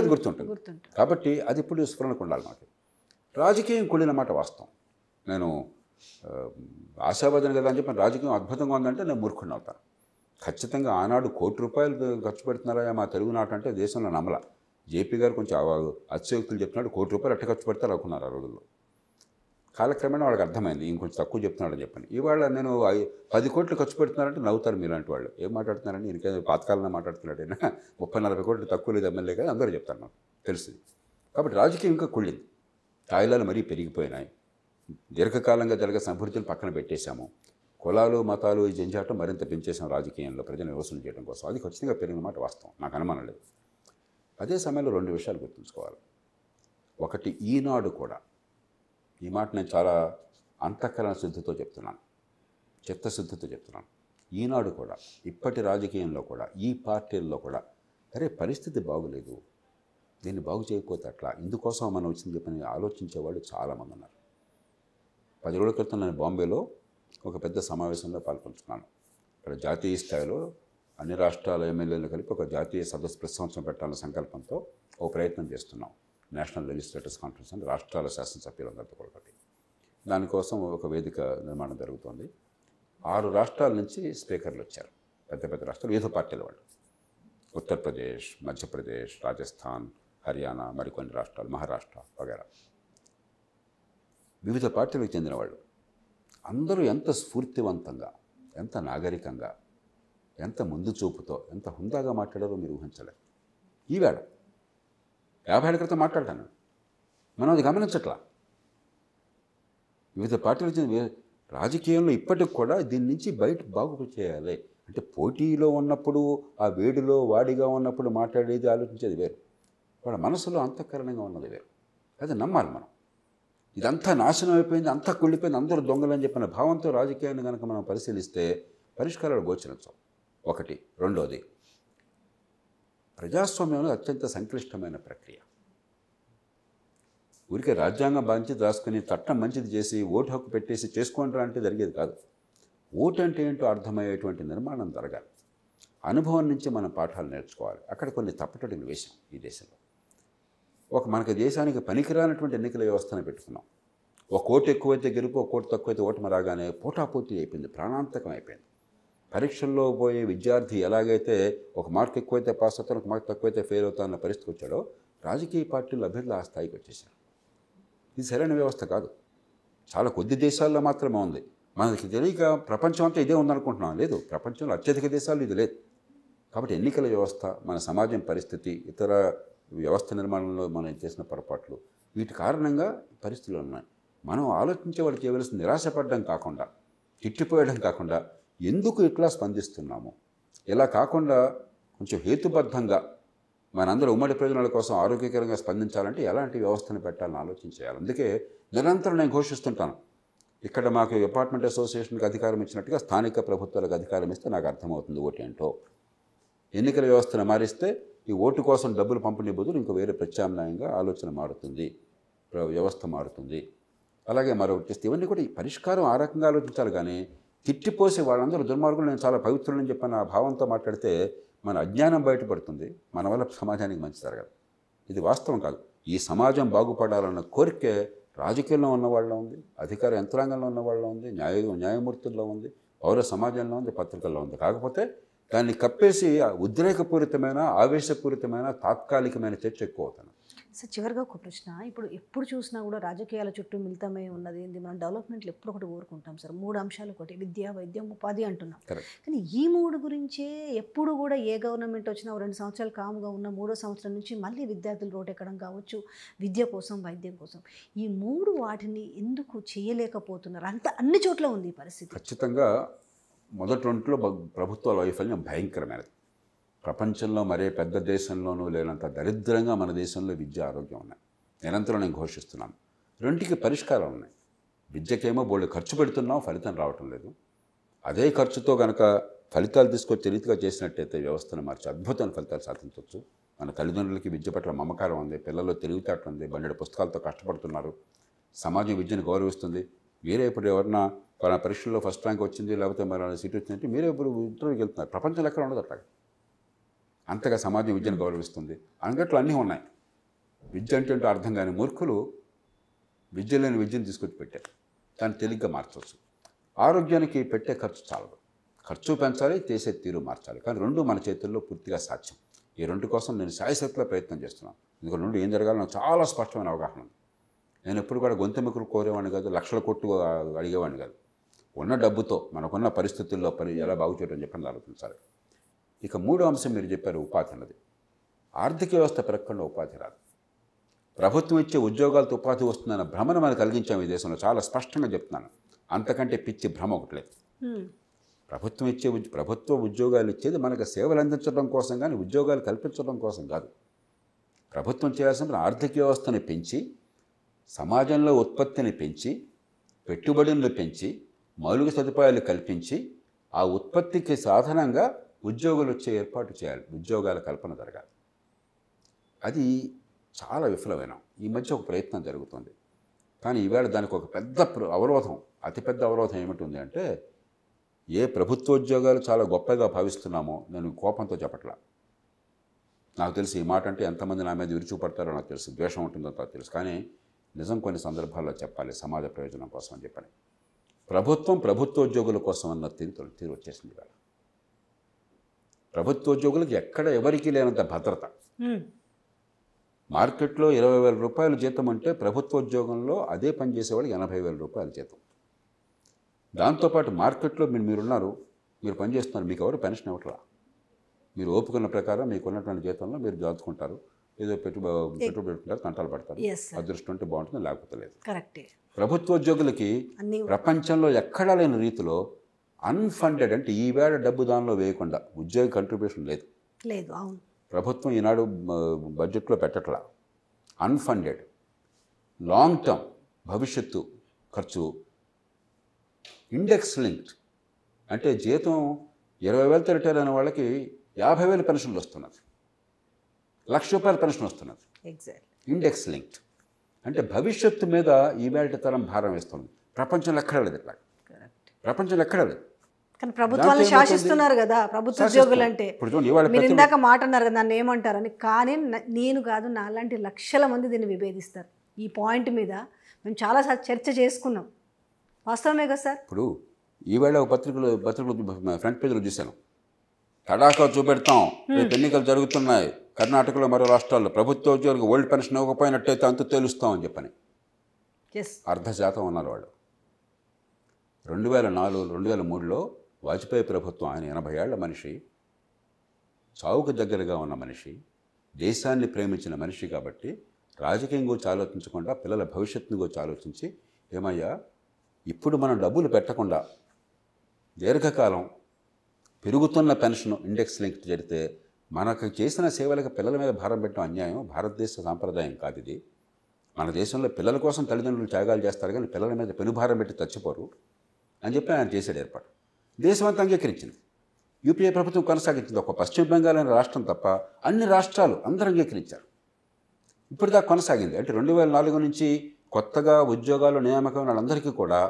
Speaker 2: అది గుర్తుంటుంది కాబట్టి అది ఇప్పుడు స్ఫురణకు ఉండాలి రాజకీయం కూడిన మాట వాస్తవం నేను ఆశావాదం కదా అని చెప్పి రాజకీయం అద్భుతంగా ఉందంటే నేను మూర్ఖుని అవుతాను ఖచ్చితంగా ఆనాడు కోటి రూపాయలు ఖర్చు పెడుతున్నారా మా తెలుగునాట అంటే దేశంలో నమల జేపీ గారు కొంచెం అత్యయుక్తులు చెప్తున్నాడు కోటి రూపాయలు ఎట్ట ఖర్చు పెడతారు అనుకున్నారు ఆ రోజుల్లో కాలక్రమేణా వాళ్ళకి అర్థమైంది ఇంకొంచెం తక్కువ చెప్తున్నాడని చెప్పండి ఇవాళ నేను పది కోట్లు ఖర్చు పెడుతున్నారంటే నవ్వుతారు మీలాంటి వాళ్ళు ఏం మాట్లాడుతున్నారని ఇంకేదో పాతకాలంలో అయినా ముప్పై నలభై కోట్లు తక్కువ లేదు ఎమ్మెల్యే కదా అందరూ చెప్తారు నాకు తెలిసింది కాబట్టి రాజకీయం ఇంకా కుళ్ళింది తాయిలాలు మరీ పెరిగిపోయినాయి దీర్ఘకాలంగా జరిగే సంపృతులు పక్కన పెట్టేశాము కులాలు మతాలు ఈ జంజాటం మరింత పెంచేశాం రాజకీయంలో ప్రజలను వివసన చేయడం కోసం అది ఖచ్చితంగా పెరిగిన మాట వాస్తవం నాకు అనుమానం లేదు అదే సమయంలో రెండు విషయాలు గుర్తుంచుకోవాలి ఒకటి ఈనాడు కూడా ఈ మాట నేను చాలా అంతఃకరణ శుద్ధితో చెప్తున్నాను చిత్తశుద్ధితో చెప్తున్నాను ఈనాడు కూడా ఇప్పటి రాజకీయంలో కూడా ఈ పార్టీల్లో కూడా అరే పరిస్థితి బాగులేదు దీన్ని బాగు చేయకపోతే అట్లా ఇందుకోసం మనం వచ్చింది చెప్పని ఆలోచించేవాళ్ళు చాలామంది ఉన్నారు పది రోజుల క్రితం నేను బాంబేలో ఒక పెద్ద సమావేశంలో పాల్గొంటున్నాను ఇక్కడ జాతీయ స్థాయిలో అన్ని రాష్ట్రాల ఎమ్మెల్యేలు కలిపి ఒక జాతీయ సదస్సు ప్రశంసం పెట్టాలన్న సంకల్పంతో ఓ ప్రయత్నం చేస్తున్నాం నేషనల్ లెజిస్లేటర్స్ కాన్ఫరెన్స్ అంటే రాష్ట్రాల శాసనసభ్యులందరితో కూడా దానికోసం ఒక వేదిక నిర్మాణం జరుగుతుంది ఆరు రాష్ట్రాల నుంచి స్పీకర్లు వచ్చారు పెద్ద పెద్ద రాష్ట్రాలు ఏదో పార్టీల వాళ్ళు ఉత్తరప్రదేశ్ మధ్యప్రదేశ్ రాజస్థాన్ హర్యానా మరికొన్ని రాష్ట్రాలు మహారాష్ట్ర వగేరా వివిధ పార్టీలకు చెందిన వాళ్ళు అందరూ ఎంత స్ఫూర్తివంతంగా ఎంత నాగరికంగా ఎంత ముందు చూపుతో ఎంత హుందాగా మాట్లాడారో మీరు ఊహించలేరు ఈవేళ యాభై ఏళ్ళ క్రితం మాట్లాడతాను మనం అది గమనించట్లా వివిధ పార్టీలు రాజకీయంలో ఇప్పటికి కూడా దీని నుంచి బయట బాగు చేయాలి అంటే పోటీలో ఉన్నప్పుడు ఆ వేడిలో వాడిగా ఉన్నప్పుడు మాట్లాడేది ఆలోచించేది వేరు వాళ్ళ మనసులో అంతఃకరణంగా ఉన్నది వేరు అది నమ్మాలి మనం ఇదంతా నాశనం అయిపోయింది అంతా కుళ్ళిపోయింది అందరూ దొంగలని చెప్పిన భావంతో రాజకీయాన్ని కనుక మనం పరిశీలిస్తే పరిష్కారాలు గోచరించాం ఒకటి రెండోది ప్రజాస్వామ్యంలో అత్యంత సంక్లిష్టమైన ప్రక్రియ ఊరికే రాజ్యాంగం బాధించి రాసుకుని తట్టం మంచిది చేసి ఓటు హక్కు పెట్టేసి రా అంటే జరిగేది కాదు ఓటు అంటే ఏంటో అర్థమయ్యేటువంటి నిర్మాణం జరగాలి అనుభవం నుంచి మనం పాఠాలు నేర్చుకోవాలి అక్కడ కొన్ని తప్పటడుగులు వేశాం ఈ దేశంలో ఒక మనకి దేశానికి పనికిరానటువంటి ఎన్నికల వ్యవస్థను పెట్టుకున్నాం ఒక కోటు ఎక్కువైతే గెలుపు ఒక కోటు తక్కువైతే ఓటమి రాగానే పోటాపోటీ అయిపోయింది ప్రాణాంతకం అయిపోయింది పరీక్షల్లో పోయే విద్యార్థి ఎలాగైతే ఒక మార్క్ ఎక్కువైతే పాస్ అవుతాను ఒక మార్క్ తక్కువైతే ఫెయిల్ అన్న పరిస్థితి వచ్చాడో రాజకీయ పార్టీలు అభ్యర్థులు ఆ స్థాయికి వచ్చేసారు ఇది సరైన వ్యవస్థ కాదు చాలా కొద్ది దేశాల్లో మాత్రమే ఉంది మనకి తెలియక ప్రపంచం అంతా ఇదే ఉందనుకుంటున్నాం లేదు ప్రపంచంలో అత్యధిక దేశాలు ఇది లేదు కాబట్టి ఎన్నికల వ్యవస్థ మన సమాజం పరిస్థితి ఇతర వ్యవస్థ నిర్మాణంలో మనం చేసిన పొరపాట్లు వీటి కారణంగా పరిస్థితులు ఉన్నాయి మనం ఆలోచించే వాళ్ళు చేయవలసిన నిరాశపడడం కాకుండా తిట్టిపోయడం కాకుండా ఎందుకు ఇట్లా స్పందిస్తున్నాము ఇలా కాకుండా కొంచెం హేతుబద్ధంగా మనందరూ ఉమ్మడి ప్రయోజనాల కోసం ఆరోగ్యకరంగా స్పందించాలంటే ఎలాంటి వ్యవస్థను పెట్టాలని ఆలోచించేయాలి అందుకే నిరంతరం నేను ఘోషిస్తుంటాను ఇక్కడ మాకు అపార్ట్మెంట్ అసోసియేషన్కి అధికారం ఇచ్చినట్టుగా స్థానిక ప్రభుత్వాలకు అధికారం ఇస్తే నాకు అర్థమవుతుంది ఓటేంటో ఎన్నికల వ్యవస్థను మారిస్తే ఈ ఓటు కోసం డబ్బులు పంపిణీ బదులు ఇంకా వేరే ప్రత్యామ్నాయంగా ఆలోచన మారుతుంది వ్యవస్థ మారుతుంది అలాగే మరొకటి ఇవన్నీ కూడా ఈ పరిష్కారం ఆ రకంగా ఆలోచించాలి కానీ తిట్టిపోసి వాళ్ళందరూ దుర్మార్గులు నేను చాలా పవిత్రులని చెప్పిన భావంతో మాట్లాడితే మన అజ్ఞానం బయటపడుతుంది మన వల్ల సమాజానికి మంచి జరగదు ఇది వాస్తవం కాదు ఈ సమాజం బాగుపడాలన్న కోరికే రాజకీయంలో ఉన్న వాళ్ళ ఉంది అధికార యంత్రాంగంలో ఉన్న వాళ్ళ ఉంది న్యాయ న్యాయమూర్తుల్లో ఉంది పౌర సమాజంలో ఉంది పత్రికల్లో ఉంది కాకపోతే దాన్ని కప్పేసి ఉద్రేకపూరితమైన ఆవేశపూరితమైన తాత్కాలికమైన చర్చ ఎక్కువ అవుతాను
Speaker 1: సార్ చివరిగా ఒక ప్రశ్న ఇప్పుడు ఎప్పుడు చూసినా కూడా రాజకీయాల చుట్టూ మిళితమే ఉన్నది ఏంది మనం డెవలప్మెంట్లు ఎప్పుడు ఒకటి కోరుకుంటాం సార్ మూడు అంశాలు ఒకటి విద్య వైద్యం ఉపాధి అంటున్నాం కానీ ఈ మూడు గురించే ఎప్పుడు కూడా ఏ గవర్నమెంట్ వచ్చినా రెండు సంవత్సరాలు కాముగా ఉన్న మూడో సంవత్సరం నుంచి మళ్ళీ విద్యార్థులు రోడ్ ఎక్కడం కావచ్చు విద్య కోసం వైద్యం కోసం ఈ మూడు వాటిని ఎందుకు చేయలేకపోతున్నారు అంత అన్ని చోట్ల ఉంది ఈ పరిస్థితి
Speaker 2: ఖచ్చితంగా మొదటి రెంట్లో ప్రభుత్వ వైఫల్యం భయంకరమైనది ప్రపంచంలో మరే పెద్ద దేశంలోనూ లేనంత దరిద్రంగా మన దేశంలో విద్య ఆరోగ్యం ఉన్నాయి నిరంతరం నేను ఘోషిస్తున్నాను రెంటికి పరిష్కారం ఉన్నాయి విద్యకేమో బోళ్ళు ఖర్చు పెడుతున్నాం ఫలితం రావటం లేదు అదే ఖర్చుతో కనుక ఫలితాలు తీసుకొచ్చి రీతిగా చేసినట్టయితే వ్యవస్థను మార్చి అద్భుతమైన ఫలితాలు సాధించవచ్చు మన తల్లిదండ్రులకి విద్య పట్ల మమకారం ఉంది పిల్లలు తెలివితేటలు ఉంది బండెడు పుస్తకాలతో కష్టపడుతున్నారు సమాజం విద్యను గౌరవిస్తుంది వేరే ఇప్పుడు ఎవరన్నా పలానా పరీక్షల్లో ఫస్ట్ ర్యాంక్ వచ్చింది లేకపోతే మరి సీట్ వచ్చిందంటే మీరే ఇప్పుడు ఇంటర్వ్యూకి వెళ్తున్నారు ప్రపంచంలో ఎక్కడ ఉండదు అట్లాగా అంతగా సమాజం విద్యను గౌరవిస్తుంది అంగట్లు అన్నీ ఉన్నాయి విద్య అంటే అర్థం కాని మూర్ఖులు విద్య లేని విద్యను తీసుకొచ్చి పెట్టారు దాన్ని తేలిగ్గా మార్చవచ్చు ఆరోగ్యానికి పెట్టే ఖర్చు చాలదు ఖర్చు పెంచాలి చేసే తీరు మార్చాలి కానీ రెండు మన చేతుల్లో పూర్తిగా సాధ్యం ఈ రెండు కోసం నేను శాయశక్తిలో ప్రయత్నం చేస్తున్నాను ఇందుకు రెండు ఏం జరగాలో నాకు చాలా స్పష్టమైన అవగాహన ఉంది నేను ఎప్పుడు కూడా గొంతెముకలు కోరేవాడిని కాదు లక్షల కొట్టు అడిగేవాడిని కాదు ఉన్న డబ్బుతో మనకున్న పరిస్థితుల్లో పని ఎలా బాగు చేయడం చెప్పని ఆలోచించాలి ఇక మూడో అంశం మీరు చెప్పారు ఉపాధి అన్నది ఆర్థిక వ్యవస్థ పెరగకుండా ఉపాధి రాదు ప్రభుత్వం ఇచ్చే ఉద్యోగాలతో ఉపాధి వస్తుందన్న భ్రమను మనం కలిగించాము ఈ దేశంలో చాలా స్పష్టంగా చెప్తున్నాను అంతకంటే పిచ్చి భ్రమ ఒకటి లేదు ప్రభుత్వం ఇచ్చే ప్రభుత్వ ఉద్యోగాలు ఇచ్చేది మనకు సేవలు అందించడం కోసం కానీ ఉద్యోగాలు కల్పించడం కోసం కాదు ప్రభుత్వం చేయాల్సిన ఆర్థిక వ్యవస్థను పెంచి సమాజంలో ఉత్పత్తిని పెంచి పెట్టుబడులను పెంచి మౌలిక సదుపాయాలు కల్పించి ఆ ఉత్పత్తికి సాధనంగా ఉద్యోగులు వచ్చే ఏర్పాటు చేయాలి ఉద్యోగాల కల్పన జరగాలి అది చాలా విఫలమైన ఈ మధ్య ఒక ప్రయత్నం జరుగుతుంది కానీ ఈవేళ దానికి ఒక పెద్ద అవరోధం అతిపెద్ద అవరోధం ఏమిటి అంటే ఏ ఉద్యోగాలు చాలా గొప్పగా భావిస్తున్నామో నేను కోపంతో చెప్పట్లా నాకు తెలిసి ఈ మాట అంటే ఎంతమంది నా మీద విరుచుపడతారో నాకు తెలుసు ద్వేషం ఉంటుందో నాకు తెలుసు కానీ నిజం కొన్ని సందర్భాల్లో చెప్పాలి సమాజ ప్రయోజనం కోసం అని చెప్పని ప్రభుత్వం ప్రభుత్వోద్యోగుల కోసం అన్న తీరు తీరు వచ్చేసింది ఇవాళ ప్రభుత్వోద్యోగులకు ఎక్కడ ఎవరికి లేనంత భద్రత మార్కెట్లో ఇరవై వేల రూపాయలు జీతం అంటే ప్రభుత్వోద్యోగంలో అదే వాళ్ళకి ఎనభై వేల రూపాయల జీతం దాంతోపాటు మార్కెట్లో మీరు మీరున్నారు మీరు పనిచేస్తున్నారు మీకు ఎవరు పెన్షన్ ఇవ్వట్లా మీరు ఓపుకున్న ప్రకారం మీకు ఉన్నటువంటి జీతంలో మీరు దాచుకుంటారు ఏదో పెట్టుబడి పెట్టుకుంటారు కంటాలు పడతారు అదృష్టం అంటే బాగుంటుంది లేకపోతే లేదు కరెక్టే ఉద్యోగులకి ప్రపంచంలో ఎక్కడా లేని రీతిలో అన్ఫండెడ్ అంటే ఈ వేళ డబ్బు దానిలో వేయకుండా ఉద్యోగ కంట్రిబ్యూషన్ లేదు లేదు ప్రభుత్వం ఈనాడు బడ్జెట్లో పెట్టట్లా అన్ఫండెడ్ లాంగ్ టర్మ్ భవిష్యత్తు ఖర్చు ఇండెక్స్ లింక్డ్ అంటే జీతం ఇరవై వేలతో రిటైర్ అయిన వాళ్ళకి యాభై వేలు పెన్షన్లు వస్తున్నది లక్ష రూపాయల పెన్షన్ వస్తున్నది ఇండెక్స్ లింక్డ్ అంటే భవిష్యత్తు మీద ఈవేళ తరం భారం వేస్తుంది ప్రపంచంలో ఎక్కడ లేదు ఇట్లా ప్రపంచంలో ఎక్కడ లేదు
Speaker 1: కానీ ప్రభుత్వాలు శాసిస్తున్నారు కదా ప్రభుత్వ ఉద్యోగులు అంటే మీరు ఇందాక మాట అన్నారు కదా నన్ను ఏమంటారని కానీ నేను కాదు నా నాలాంటి లక్షల మంది దీన్ని విభేదిస్తారు ఈ పాయింట్ మీద మేము చాలాసార్లు చర్చ చేసుకున్నాం వాస్తవమే కదా సార్
Speaker 2: ఇప్పుడు ఈవేళ ఒక పత్రికలు పత్రికలు ఫ్రంట్ పేజ్లో చూశాను తడాకా చూపెడతాం రేపు ఎన్నికలు జరుగుతున్నాయి కర్ణాటకలో మరో రాష్ట్రాల్లో ప్రభుత్వ ఉద్యోగులకు ఓల్డ్ పెన్షన్ ఇవ్వకపోయినట్టయితే అంత తేలుస్తామని చెప్పని అర్ధ శాతం ఉన్నారు వాళ్ళు రెండు వేల నాలుగు రెండు వేల మూడులో వాజ్పేయి ప్రభుత్వం ఆయన ఎనభై ఏళ్ల మనిషి చావుకు దగ్గరగా ఉన్న మనిషి దేశాన్ని ప్రేమించిన మనిషి కాబట్టి రాజకీయం గురించి ఆలోచించకుండా పిల్లల భవిష్యత్తుని గురించి ఆలోచించి ఏమయ్యా ఇప్పుడు మనం డబ్బులు పెట్టకుండా దీర్ఘకాలం పెరుగుతున్న పెన్షన్ ఇండెక్స్ లింక్ జరిగితే మనకు చేసిన సేవలకు పిల్లల మీద భారం పెట్టడం అన్యాయం భారతదేశ సాంప్రదాయం కాదు ఇది మన దేశంలో పిల్లల కోసం తల్లిదండ్రులు త్యాగాలు చేస్తారు కానీ పిల్లల మీద పెనుభారం పెట్టి చచ్చిపోరు అని చెప్పి ఆయన చేశాడు ఏర్పాటు దేశమంతా అంగీకరించింది యూపీఏ ప్రభుత్వం కొనసాగించింది ఒక పశ్చిమ బెంగాల్ అనే రాష్ట్రం తప్ప అన్ని రాష్ట్రాలు అందరూ అంగీకరించారు ఇప్పటిదాకా కొనసాగింది అంటే రెండు వేల నాలుగు నుంచి కొత్తగా ఉద్యోగాలు నియామకం వాళ్ళందరికీ కూడా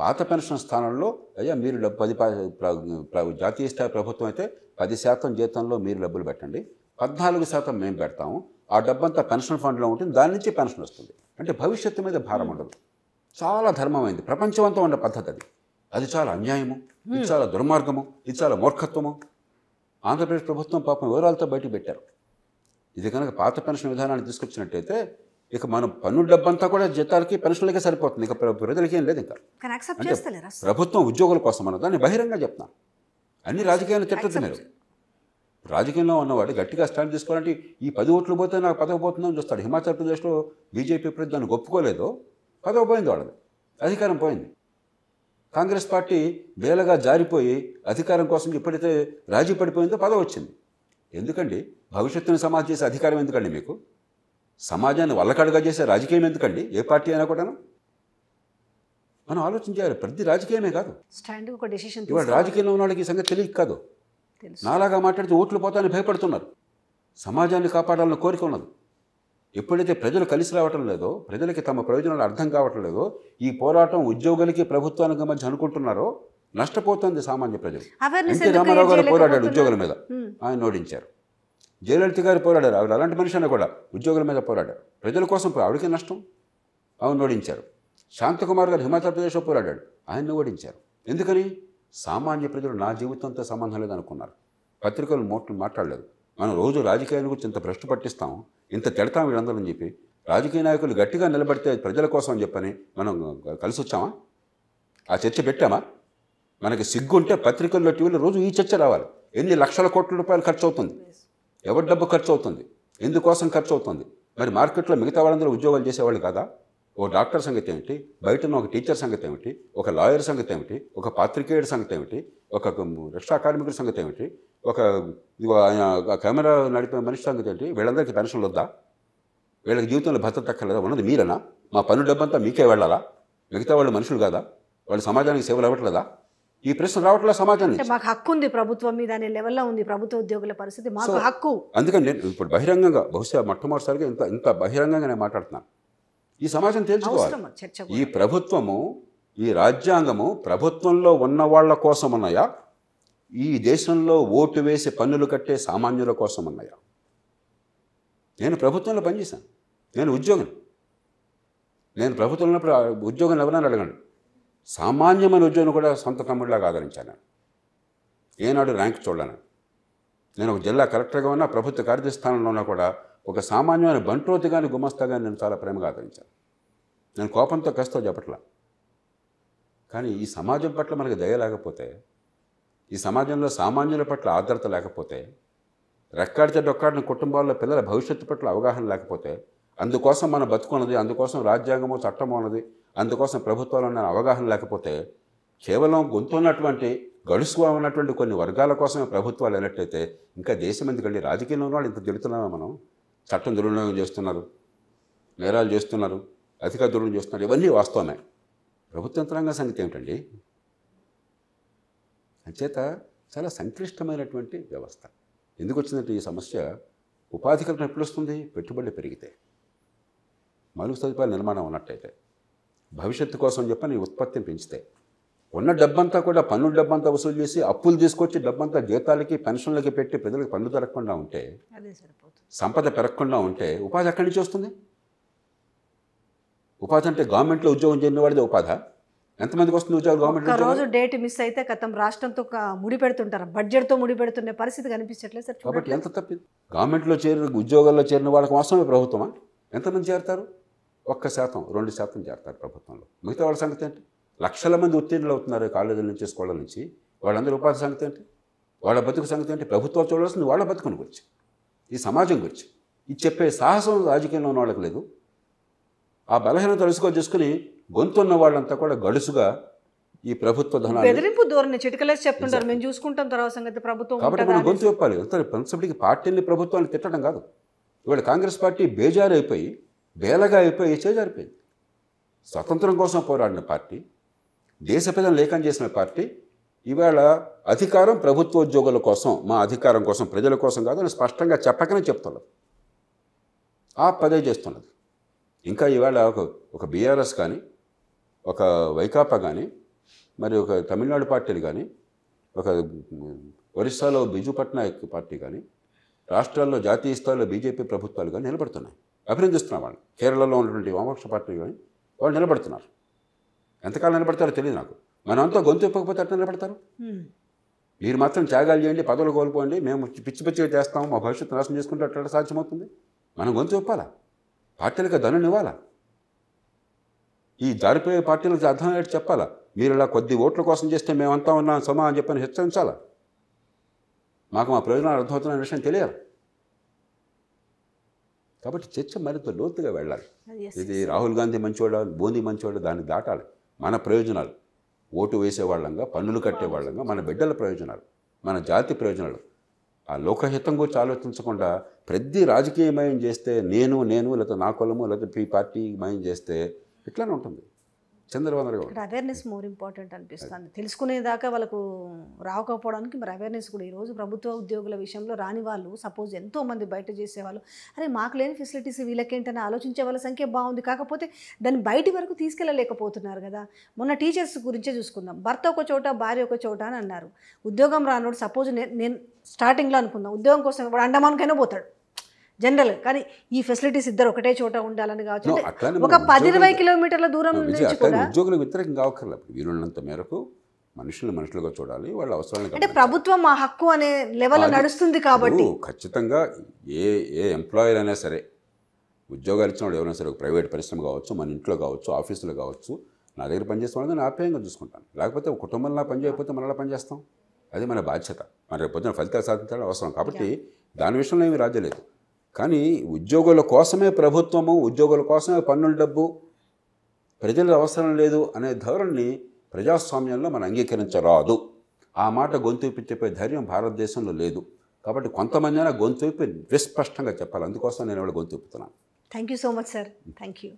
Speaker 2: పాత పెన్షన్ స్థానంలో అయ్యా మీరు పది జాతీయ స్థాయి ప్రభుత్వం అయితే పది శాతం జీతంలో మీరు డబ్బులు పెట్టండి పద్నాలుగు శాతం మేము పెడతాము ఆ డబ్బంతా పెన్షన్ ఫండ్లో ఉంటుంది దాని నుంచి పెన్షన్ వస్తుంది అంటే భవిష్యత్తు మీద భారం hmm. ఉండదు చాలా ధర్మమైంది ప్రపంచవంతం ఉన్న పద్ధతి అది అది చాలా అన్యాయము hmm. ఇది చాలా దుర్మార్గము ఇది చాలా మూర్ఖత్వము ఆంధ్రప్రదేశ్ ప్రభుత్వం పాపం వివరాలతో బయటకు పెట్టారు ఇది కనుక పాత పెన్షన్ విధానాన్ని తీసుకొచ్చినట్టయితే ఇక మనం పన్ను డబ్బంతా కూడా జీతాలకి పెన్షన్లకే సరిపోతుంది ఇక ప్రజలకి ఏం లేదు ఇంకా ప్రభుత్వం ఉద్యోగుల కోసం అన్న దాన్ని బహిరంగ చెప్తున్నాను అన్ని రాజకీయాలు తిట్టద్దు మీరు రాజకీయంలో ఉన్నవాడు గట్టిగా స్టాండ్ తీసుకోవాలంటే ఈ పది ఓట్లు పోతే నాకు పదవి పోతుందని చూస్తాడు హిమాచల్ ప్రదేశ్లో బీజేపీ ప్రతి దాన్ని ఒప్పుకోలేదు పదవి పోయింది వాళ్ళది అధికారం పోయింది కాంగ్రెస్ పార్టీ వేలగా జారిపోయి అధికారం కోసం ఎప్పుడైతే రాజీ పడిపోయిందో పదవి వచ్చింది ఎందుకండి భవిష్యత్తును సమాధి చేసే అధికారం ఎందుకండి మీకు సమాజాన్ని వల్లకడుగా చేసే రాజకీయం ఎందుకండి ఏ పార్టీ అయినా కూడాను మనం ఆలోచించాలి ప్రతి రాజకీయమే కాదు ఇవాళ రాజకీయంలో ఉన్న వాళ్ళకి ఈ సంగతి తెలియదు కాదు నాలాగా మాట్లాడితే ఓట్లు పోతాయని భయపడుతున్నారు సమాజాన్ని కాపాడాలని కోరిక ఉన్నది ఎప్పుడైతే ప్రజలు కలిసి రావటం లేదో ప్రజలకి తమ ప్రయోజనాలు అర్థం కావటం లేదో ఈ పోరాటం ఉద్యోగులకి ప్రభుత్వానికి మధ్య అనుకుంటున్నారో నష్టపోతుంది సామాన్య ప్రజలు ఎన్టీ రామారావు గారు పోరాడాడు ఉద్యోగుల మీద ఆయన ఓడించారు జయలలిత గారు పోరాడారు ఆవిడ అలాంటి మనిషి అన్న కూడా ఉద్యోగుల మీద పోరాడారు ప్రజల కోసం ఆవిడకి నష్టం ఆవిడని ఓడించారు శాంతకుమార్ గారు హిమాచల్ ప్రదేశ్లో పోరాడాడు ఆయన్ని ఓడించారు ఎందుకని సామాన్య ప్రజలు నా జీవితంతో సంబంధం లేదనుకున్నారు పత్రికలు మోట్లు మాట్లాడలేదు మనం రోజు రాజకీయాల గురించి ఇంత భ్రష్టు పట్టిస్తాం ఇంత తిడతాం అని చెప్పి రాజకీయ నాయకులు గట్టిగా నిలబడితే ప్రజల కోసం అని చెప్పని మనం కలిసి వచ్చామా ఆ చర్చ పెట్టామా మనకి సిగ్గుంటే పత్రికల్లో టీవీలో రోజు ఈ చర్చ రావాలి ఎన్ని లక్షల కోట్ల రూపాయలు ఖర్చు అవుతుంది ఎవరి డబ్బు ఖర్చు అవుతుంది ఎందుకోసం ఖర్చు అవుతుంది మరి మార్కెట్లో మిగతా వాళ్ళందరూ ఉద్యోగాలు చేసేవాళ్ళు కదా ఓ డాక్టర్ సంగతి ఏమిటి బయటన ఒక టీచర్ సంగతి ఏమిటి ఒక లాయర్ సంగతి ఏమిటి ఒక పాత్రికేయుడి సంగతి ఏమిటి ఒక రక్షా కార్మికుడి సంగతి ఏమిటి ఒక కెమెరా నడిపే మనిషి సంగతి ఏమిటి వీళ్ళందరికీ పెన్షన్లు వద్దా వీళ్ళకి జీవితంలో భద్రత తక్కలేదా ఉన్నది మీరనా మా పన్ను డబ్బంతా మీకే వెళ్ళాలా మిగతా వాళ్ళు మనుషులు కాదా వాళ్ళు సమాజానికి సేవలు అవ్వట్లేదా ఈ ప్రశ్న రావట్లే సమాజం
Speaker 1: మాకు హక్కు ఉంది ప్రభుత్వం మీద అనే లెవెల్లో ఉంది ప్రభుత్వ ఉద్యోగుల పరిస్థితి మాకు హక్కు
Speaker 2: అందుకని నేను ఇప్పుడు బహిరంగంగా బహుశా మొట్టమొదటిసారిగా ఇంత ఇంత బహిరంగంగా నేను మాట్లాడుతున్నాను ఈ సమాజం తెలుసుకోవాలి ఈ ప్రభుత్వము ఈ రాజ్యాంగము ప్రభుత్వంలో ఉన్న వాళ్ళ కోసం ఉన్నాయా ఈ దేశంలో ఓటు వేసి పన్నులు కట్టే సామాన్యుల కోసం ఉన్నాయా నేను ప్రభుత్వంలో పనిచేశాను నేను ఉద్యోగం నేను ప్రభుత్వంలో ఉద్యోగం ఎవరన్నా అడగండి సామాన్యమైన ఉద్యోగం కూడా సొంత తమ్ముడిలాగా ఆదరించాను ఏనాడు ర్యాంక్ చూడలేను నేను ఒక జిల్లా కలెక్టర్గా ఉన్నా ప్రభుత్వ కార్యదర్శి ఉన్నా కూడా ఒక సామాన్యమైన బంట్రోతి కానీ గుమస్తా కానీ నేను చాలా ప్రేమగా ఆదరించాను నేను కోపంతో కస్తో చెప్పట్లా కానీ ఈ సమాజం పట్ల మనకు దయ లేకపోతే ఈ సమాజంలో సామాన్యుల పట్ల ఆదరత లేకపోతే రెక్కాడి చెడ్డొక్కాడిన కుటుంబాల్లో పిల్లల భవిష్యత్తు పట్ల అవగాహన లేకపోతే అందుకోసం మనం బతుకున్నది అందుకోసం రాజ్యాంగము చట్టము అన్నది అందుకోసం ప్రభుత్వాలు అన్న అవగాహన లేకపోతే కేవలం గొంతున్నటువంటి గడుసుగా ఉన్నటువంటి కొన్ని వర్గాల కోసమే ప్రభుత్వాలు అయినట్టయితే ఇంకా దేశం ఎందుకంటే రాజకీయంలో వాళ్ళు ఇంత తిడుతున్నామా మనం చట్టం దుర్వినియోగం చేస్తున్నారు నేరాలు చేస్తున్నారు అధిక దుర్వినియోగం చేస్తున్నారు ఇవన్నీ వాస్తవమే ప్రభుత్వ యంత్రాంగ సంగతి ఏమిటండి అంచేత చాలా సంక్లిష్టమైనటువంటి వ్యవస్థ ఎందుకు వచ్చిందంటే ఈ సమస్య ఉపాధి కల్పన ఎప్పుడు వస్తుంది పెట్టుబడులు పెరిగితే మౌలిక సదుపాయాల నిర్మాణం ఉన్నట్టయితే భవిష్యత్తు కోసం చెప్పి నీ ఉత్పత్తిని పెంచితే ఉన్న డబ్బంతా కూడా పన్నుల డబ్బంతా వసూలు చేసి అప్పులు తీసుకొచ్చి డబ్బంతా జీతాలకి పెన్షన్లకి పెట్టి ప్రజలకు పన్ను దొరకకుండా ఉంటే సంపద పెరగకుండా ఉంటే ఉపాధి ఎక్కడి నుంచి వస్తుంది ఉపాధి అంటే గవర్నమెంట్లో ఉద్యోగం చేయని వాడిదే ఉపాధి ఎంతమందికి వస్తుంది ఉద్యోగాలు గవర్నమెంట్ రోజు
Speaker 1: డేట్ మిస్ అయితే గతం రాష్ట్రంతో ముడి పెడుతుంటారు బడ్జెట్తో ముడి పెడుతున్న పరిస్థితి కనిపించట్లేదు సార్ కాబట్టి ఎంత
Speaker 2: తప్పింది గవర్నమెంట్లో చేరిన ఉద్యోగాల్లో చేరిన వాళ్ళకి మాత్రమే ప్రభుత్వమా ఎంతమంది చేరుతారు ఒక్క శాతం రెండు శాతం చేరతారు ప్రభుత్వంలో మిగతా వాళ్ళ సంగతి ఏంటి లక్షల మంది ఉత్తీర్ణులు అవుతున్నారు కాలేజీల నుంచి స్కూళ్ళ నుంచి వాళ్ళందరూ ఉపాధి సంగతి ఏంటి వాళ్ళ బతుకు సంగతి ఏంటి ప్రభుత్వాలు చూడాల్సింది వాళ్ళ బతుకుని గురించి ఈ సమాజం గురించి ఇది చెప్పే సాహసం రాజకీయంలో ఉన్న వాళ్ళకి లేదు ఆ బలహీనత తెలుసుకో చేసుకుని గొంతున్న వాళ్ళంతా కూడా గడుసుగా ఈ ప్రభుత్వ ధనాన్ని
Speaker 1: మేము చూసుకుంటాం తర్వాత సంగతి ప్రభుత్వం కాబట్టి గొంతు
Speaker 2: చెప్పాలి పార్టీని ప్రభుత్వాన్ని తిట్టడం కాదు ఇవాళ కాంగ్రెస్ పార్టీ బేజారు అయిపోయి వేలగా అయిపోయి ఇచ్చే జరిపోయింది స్వతంత్రం కోసం పోరాడిన పార్టీ దేశ ప్రజలు లేఖం చేసిన పార్టీ ఇవాళ అధికారం ప్రభుత్వ ఉద్యోగుల కోసం మా అధికారం కోసం ప్రజల కోసం కాదు అని స్పష్టంగా చెప్పకనే చెప్తున్నది ఆ పదే చేస్తున్నది ఇంకా ఇవాళ ఒక ఒక బీఆర్ఎస్ కానీ ఒక వైకాపా కానీ మరి ఒక తమిళనాడు పార్టీలు కానీ ఒక ఒరిస్సాలో బిజు పట్నాయక్ పార్టీ కానీ రాష్ట్రాల్లో జాతీయ స్థాయిలో బీజేపీ ప్రభుత్వాలు కానీ నిలబడుతున్నాయి అభినందిస్తున్నాం వాళ్ళు కేరళలో ఉన్నటువంటి వామపక్ష పార్టీ వాళ్ళు నిలబడుతున్నారు ఎంతకాలం నిలబడతారో తెలియదు నాకు మనమంతా గొంతు ఇప్పకపోతే అట్లా నిలబడతారు మీరు మాత్రం త్యాగాలు చేయండి పదవులు కోల్పోండి మేము పిచ్చి పిచ్చిగా చేస్తాము మా భవిష్యత్తు నాశనం చేసుకుంటే అట్లా సాధ్యమవుతుంది మనం గొంతు ఇప్పాలా పార్టీలకు ధనం ఇవ్వాలా ఈ దారిపోయే పార్టీలకు అర్థం ఏంటి చెప్పాలా మీరు ఇలా కొద్ది ఓట్ల కోసం చేస్తే మేమంతా ఉన్నాం సమా అని చెప్పని హెచ్చరించాలా మాకు మా ప్రయోజనాలు అర్థమవుతున్న విషయం తెలియాలి కాబట్టి చర్చ మరింత లోతుగా వెళ్ళాలి
Speaker 3: ah, ఇది రాహుల్
Speaker 2: గాంధీ మంచివాడ బోందీ మంచివాడు దాన్ని దాటాలి మన ప్రయోజనాలు ఓటు వేసేవాళ్ళంగా పన్నులు కట్టేవాళ్ళంగా ah, మన బిడ్డల ప్రయోజనాలు మన జాతి ప్రయోజనాలు ఆ లోకహితం గురించి ఆలోచించకుండా ప్రతి రాజకీయమయం చేస్తే నేను నేను లేకపోతే నా కులము లేకపోతే ఈ పార్టీ మయం చేస్తే ఇట్లానే ఉంటుంది Chandrababu Naidu
Speaker 1: awareness more important అనిపిస్తుంది తెలుసుకునేదాకా వాళ్ళకు రాకపోవడానికి మరి అవేర్నెస్ కూడా ఈరోజు ప్రభుత్వ ఉద్యోగుల విషయంలో రాని వాళ్ళు సపోజ్ ఎంతో మంది బయట చేసేవాళ్ళు అరే మాకు లేని ఫెసిలిటీస్ వీళ్ళకేంటని ఆలోచించే వాళ్ళ సంఖ్య బాగుంది కాకపోతే దాన్ని బయటి వరకు తీసుకెళ్ళలేకపోతున్నారు కదా మొన్న టీచర్స్ గురించే చూసుకుందాం భర్త ఒక చోట భార్య ఒక చోట అని అన్నారు ఉద్యోగం రానోడు సపోజ్ నేను స్టార్టింగ్లో అనుకుందాం ఉద్యోగం కోసం ఇప్పుడు అండమాన్కైనా పోతాడు జనరల్ కానీ ఈ ఫెసిలిటీస్ ఇద్దరు ఒకటే చోట ఉండాలని కావచ్చు ఒక పది ఇరవై కిలోమీటర్ల దూరం నుంచి కూడా
Speaker 2: ఉద్యోగుల వ్యతిరేకం కావక్కర్లేదు వీలున్నంత మేరకు మనుషులు మనుషులుగా చూడాలి వాళ్ళ అవసరాలను అంటే
Speaker 1: ప్రభుత్వం ఆ హక్కు అనే లెవెల్ నడుస్తుంది కాబట్టి
Speaker 2: ఖచ్చితంగా ఏ ఏ ఎంప్లాయర్ అయినా సరే ఉద్యోగాలు ఇచ్చిన వాళ్ళు ఎవరైనా సరే ప్రైవేట్ పరిశ్రమ కావచ్చు మన ఇంట్లో కావచ్చు ఆఫీసులు కావచ్చు నా దగ్గర పనిచేసిన వాళ్ళని నేను ఆప్యాయంగా చూసుకుంటాను లేకపోతే కుటుంబంలో పని చేయకపోతే మనలా పనిచేస్తాం అది మన బాధ్యత మన రేపు పొద్దున ఫలితాలు సాధించాలని అవసరం కాబట్టి దాని విషయంలో ఏమి రాజ్యలేదు కానీ ఉద్యోగుల కోసమే ప్రభుత్వము ఉద్యోగుల కోసమే పన్నుల డబ్బు ప్రజల అవసరం లేదు అనే ధోరణిని ప్రజాస్వామ్యంలో మనం అంగీకరించరాదు ఆ మాట గొంతుపి చెప్పే ధైర్యం భారతదేశంలో లేదు కాబట్టి కొంతమంది అయినా గొంతుపి విస్పష్టంగా చెప్పాలి అందుకోసం నేను ఇవాళ గొంతుపుతున్నాను
Speaker 1: thank you so much sir thank you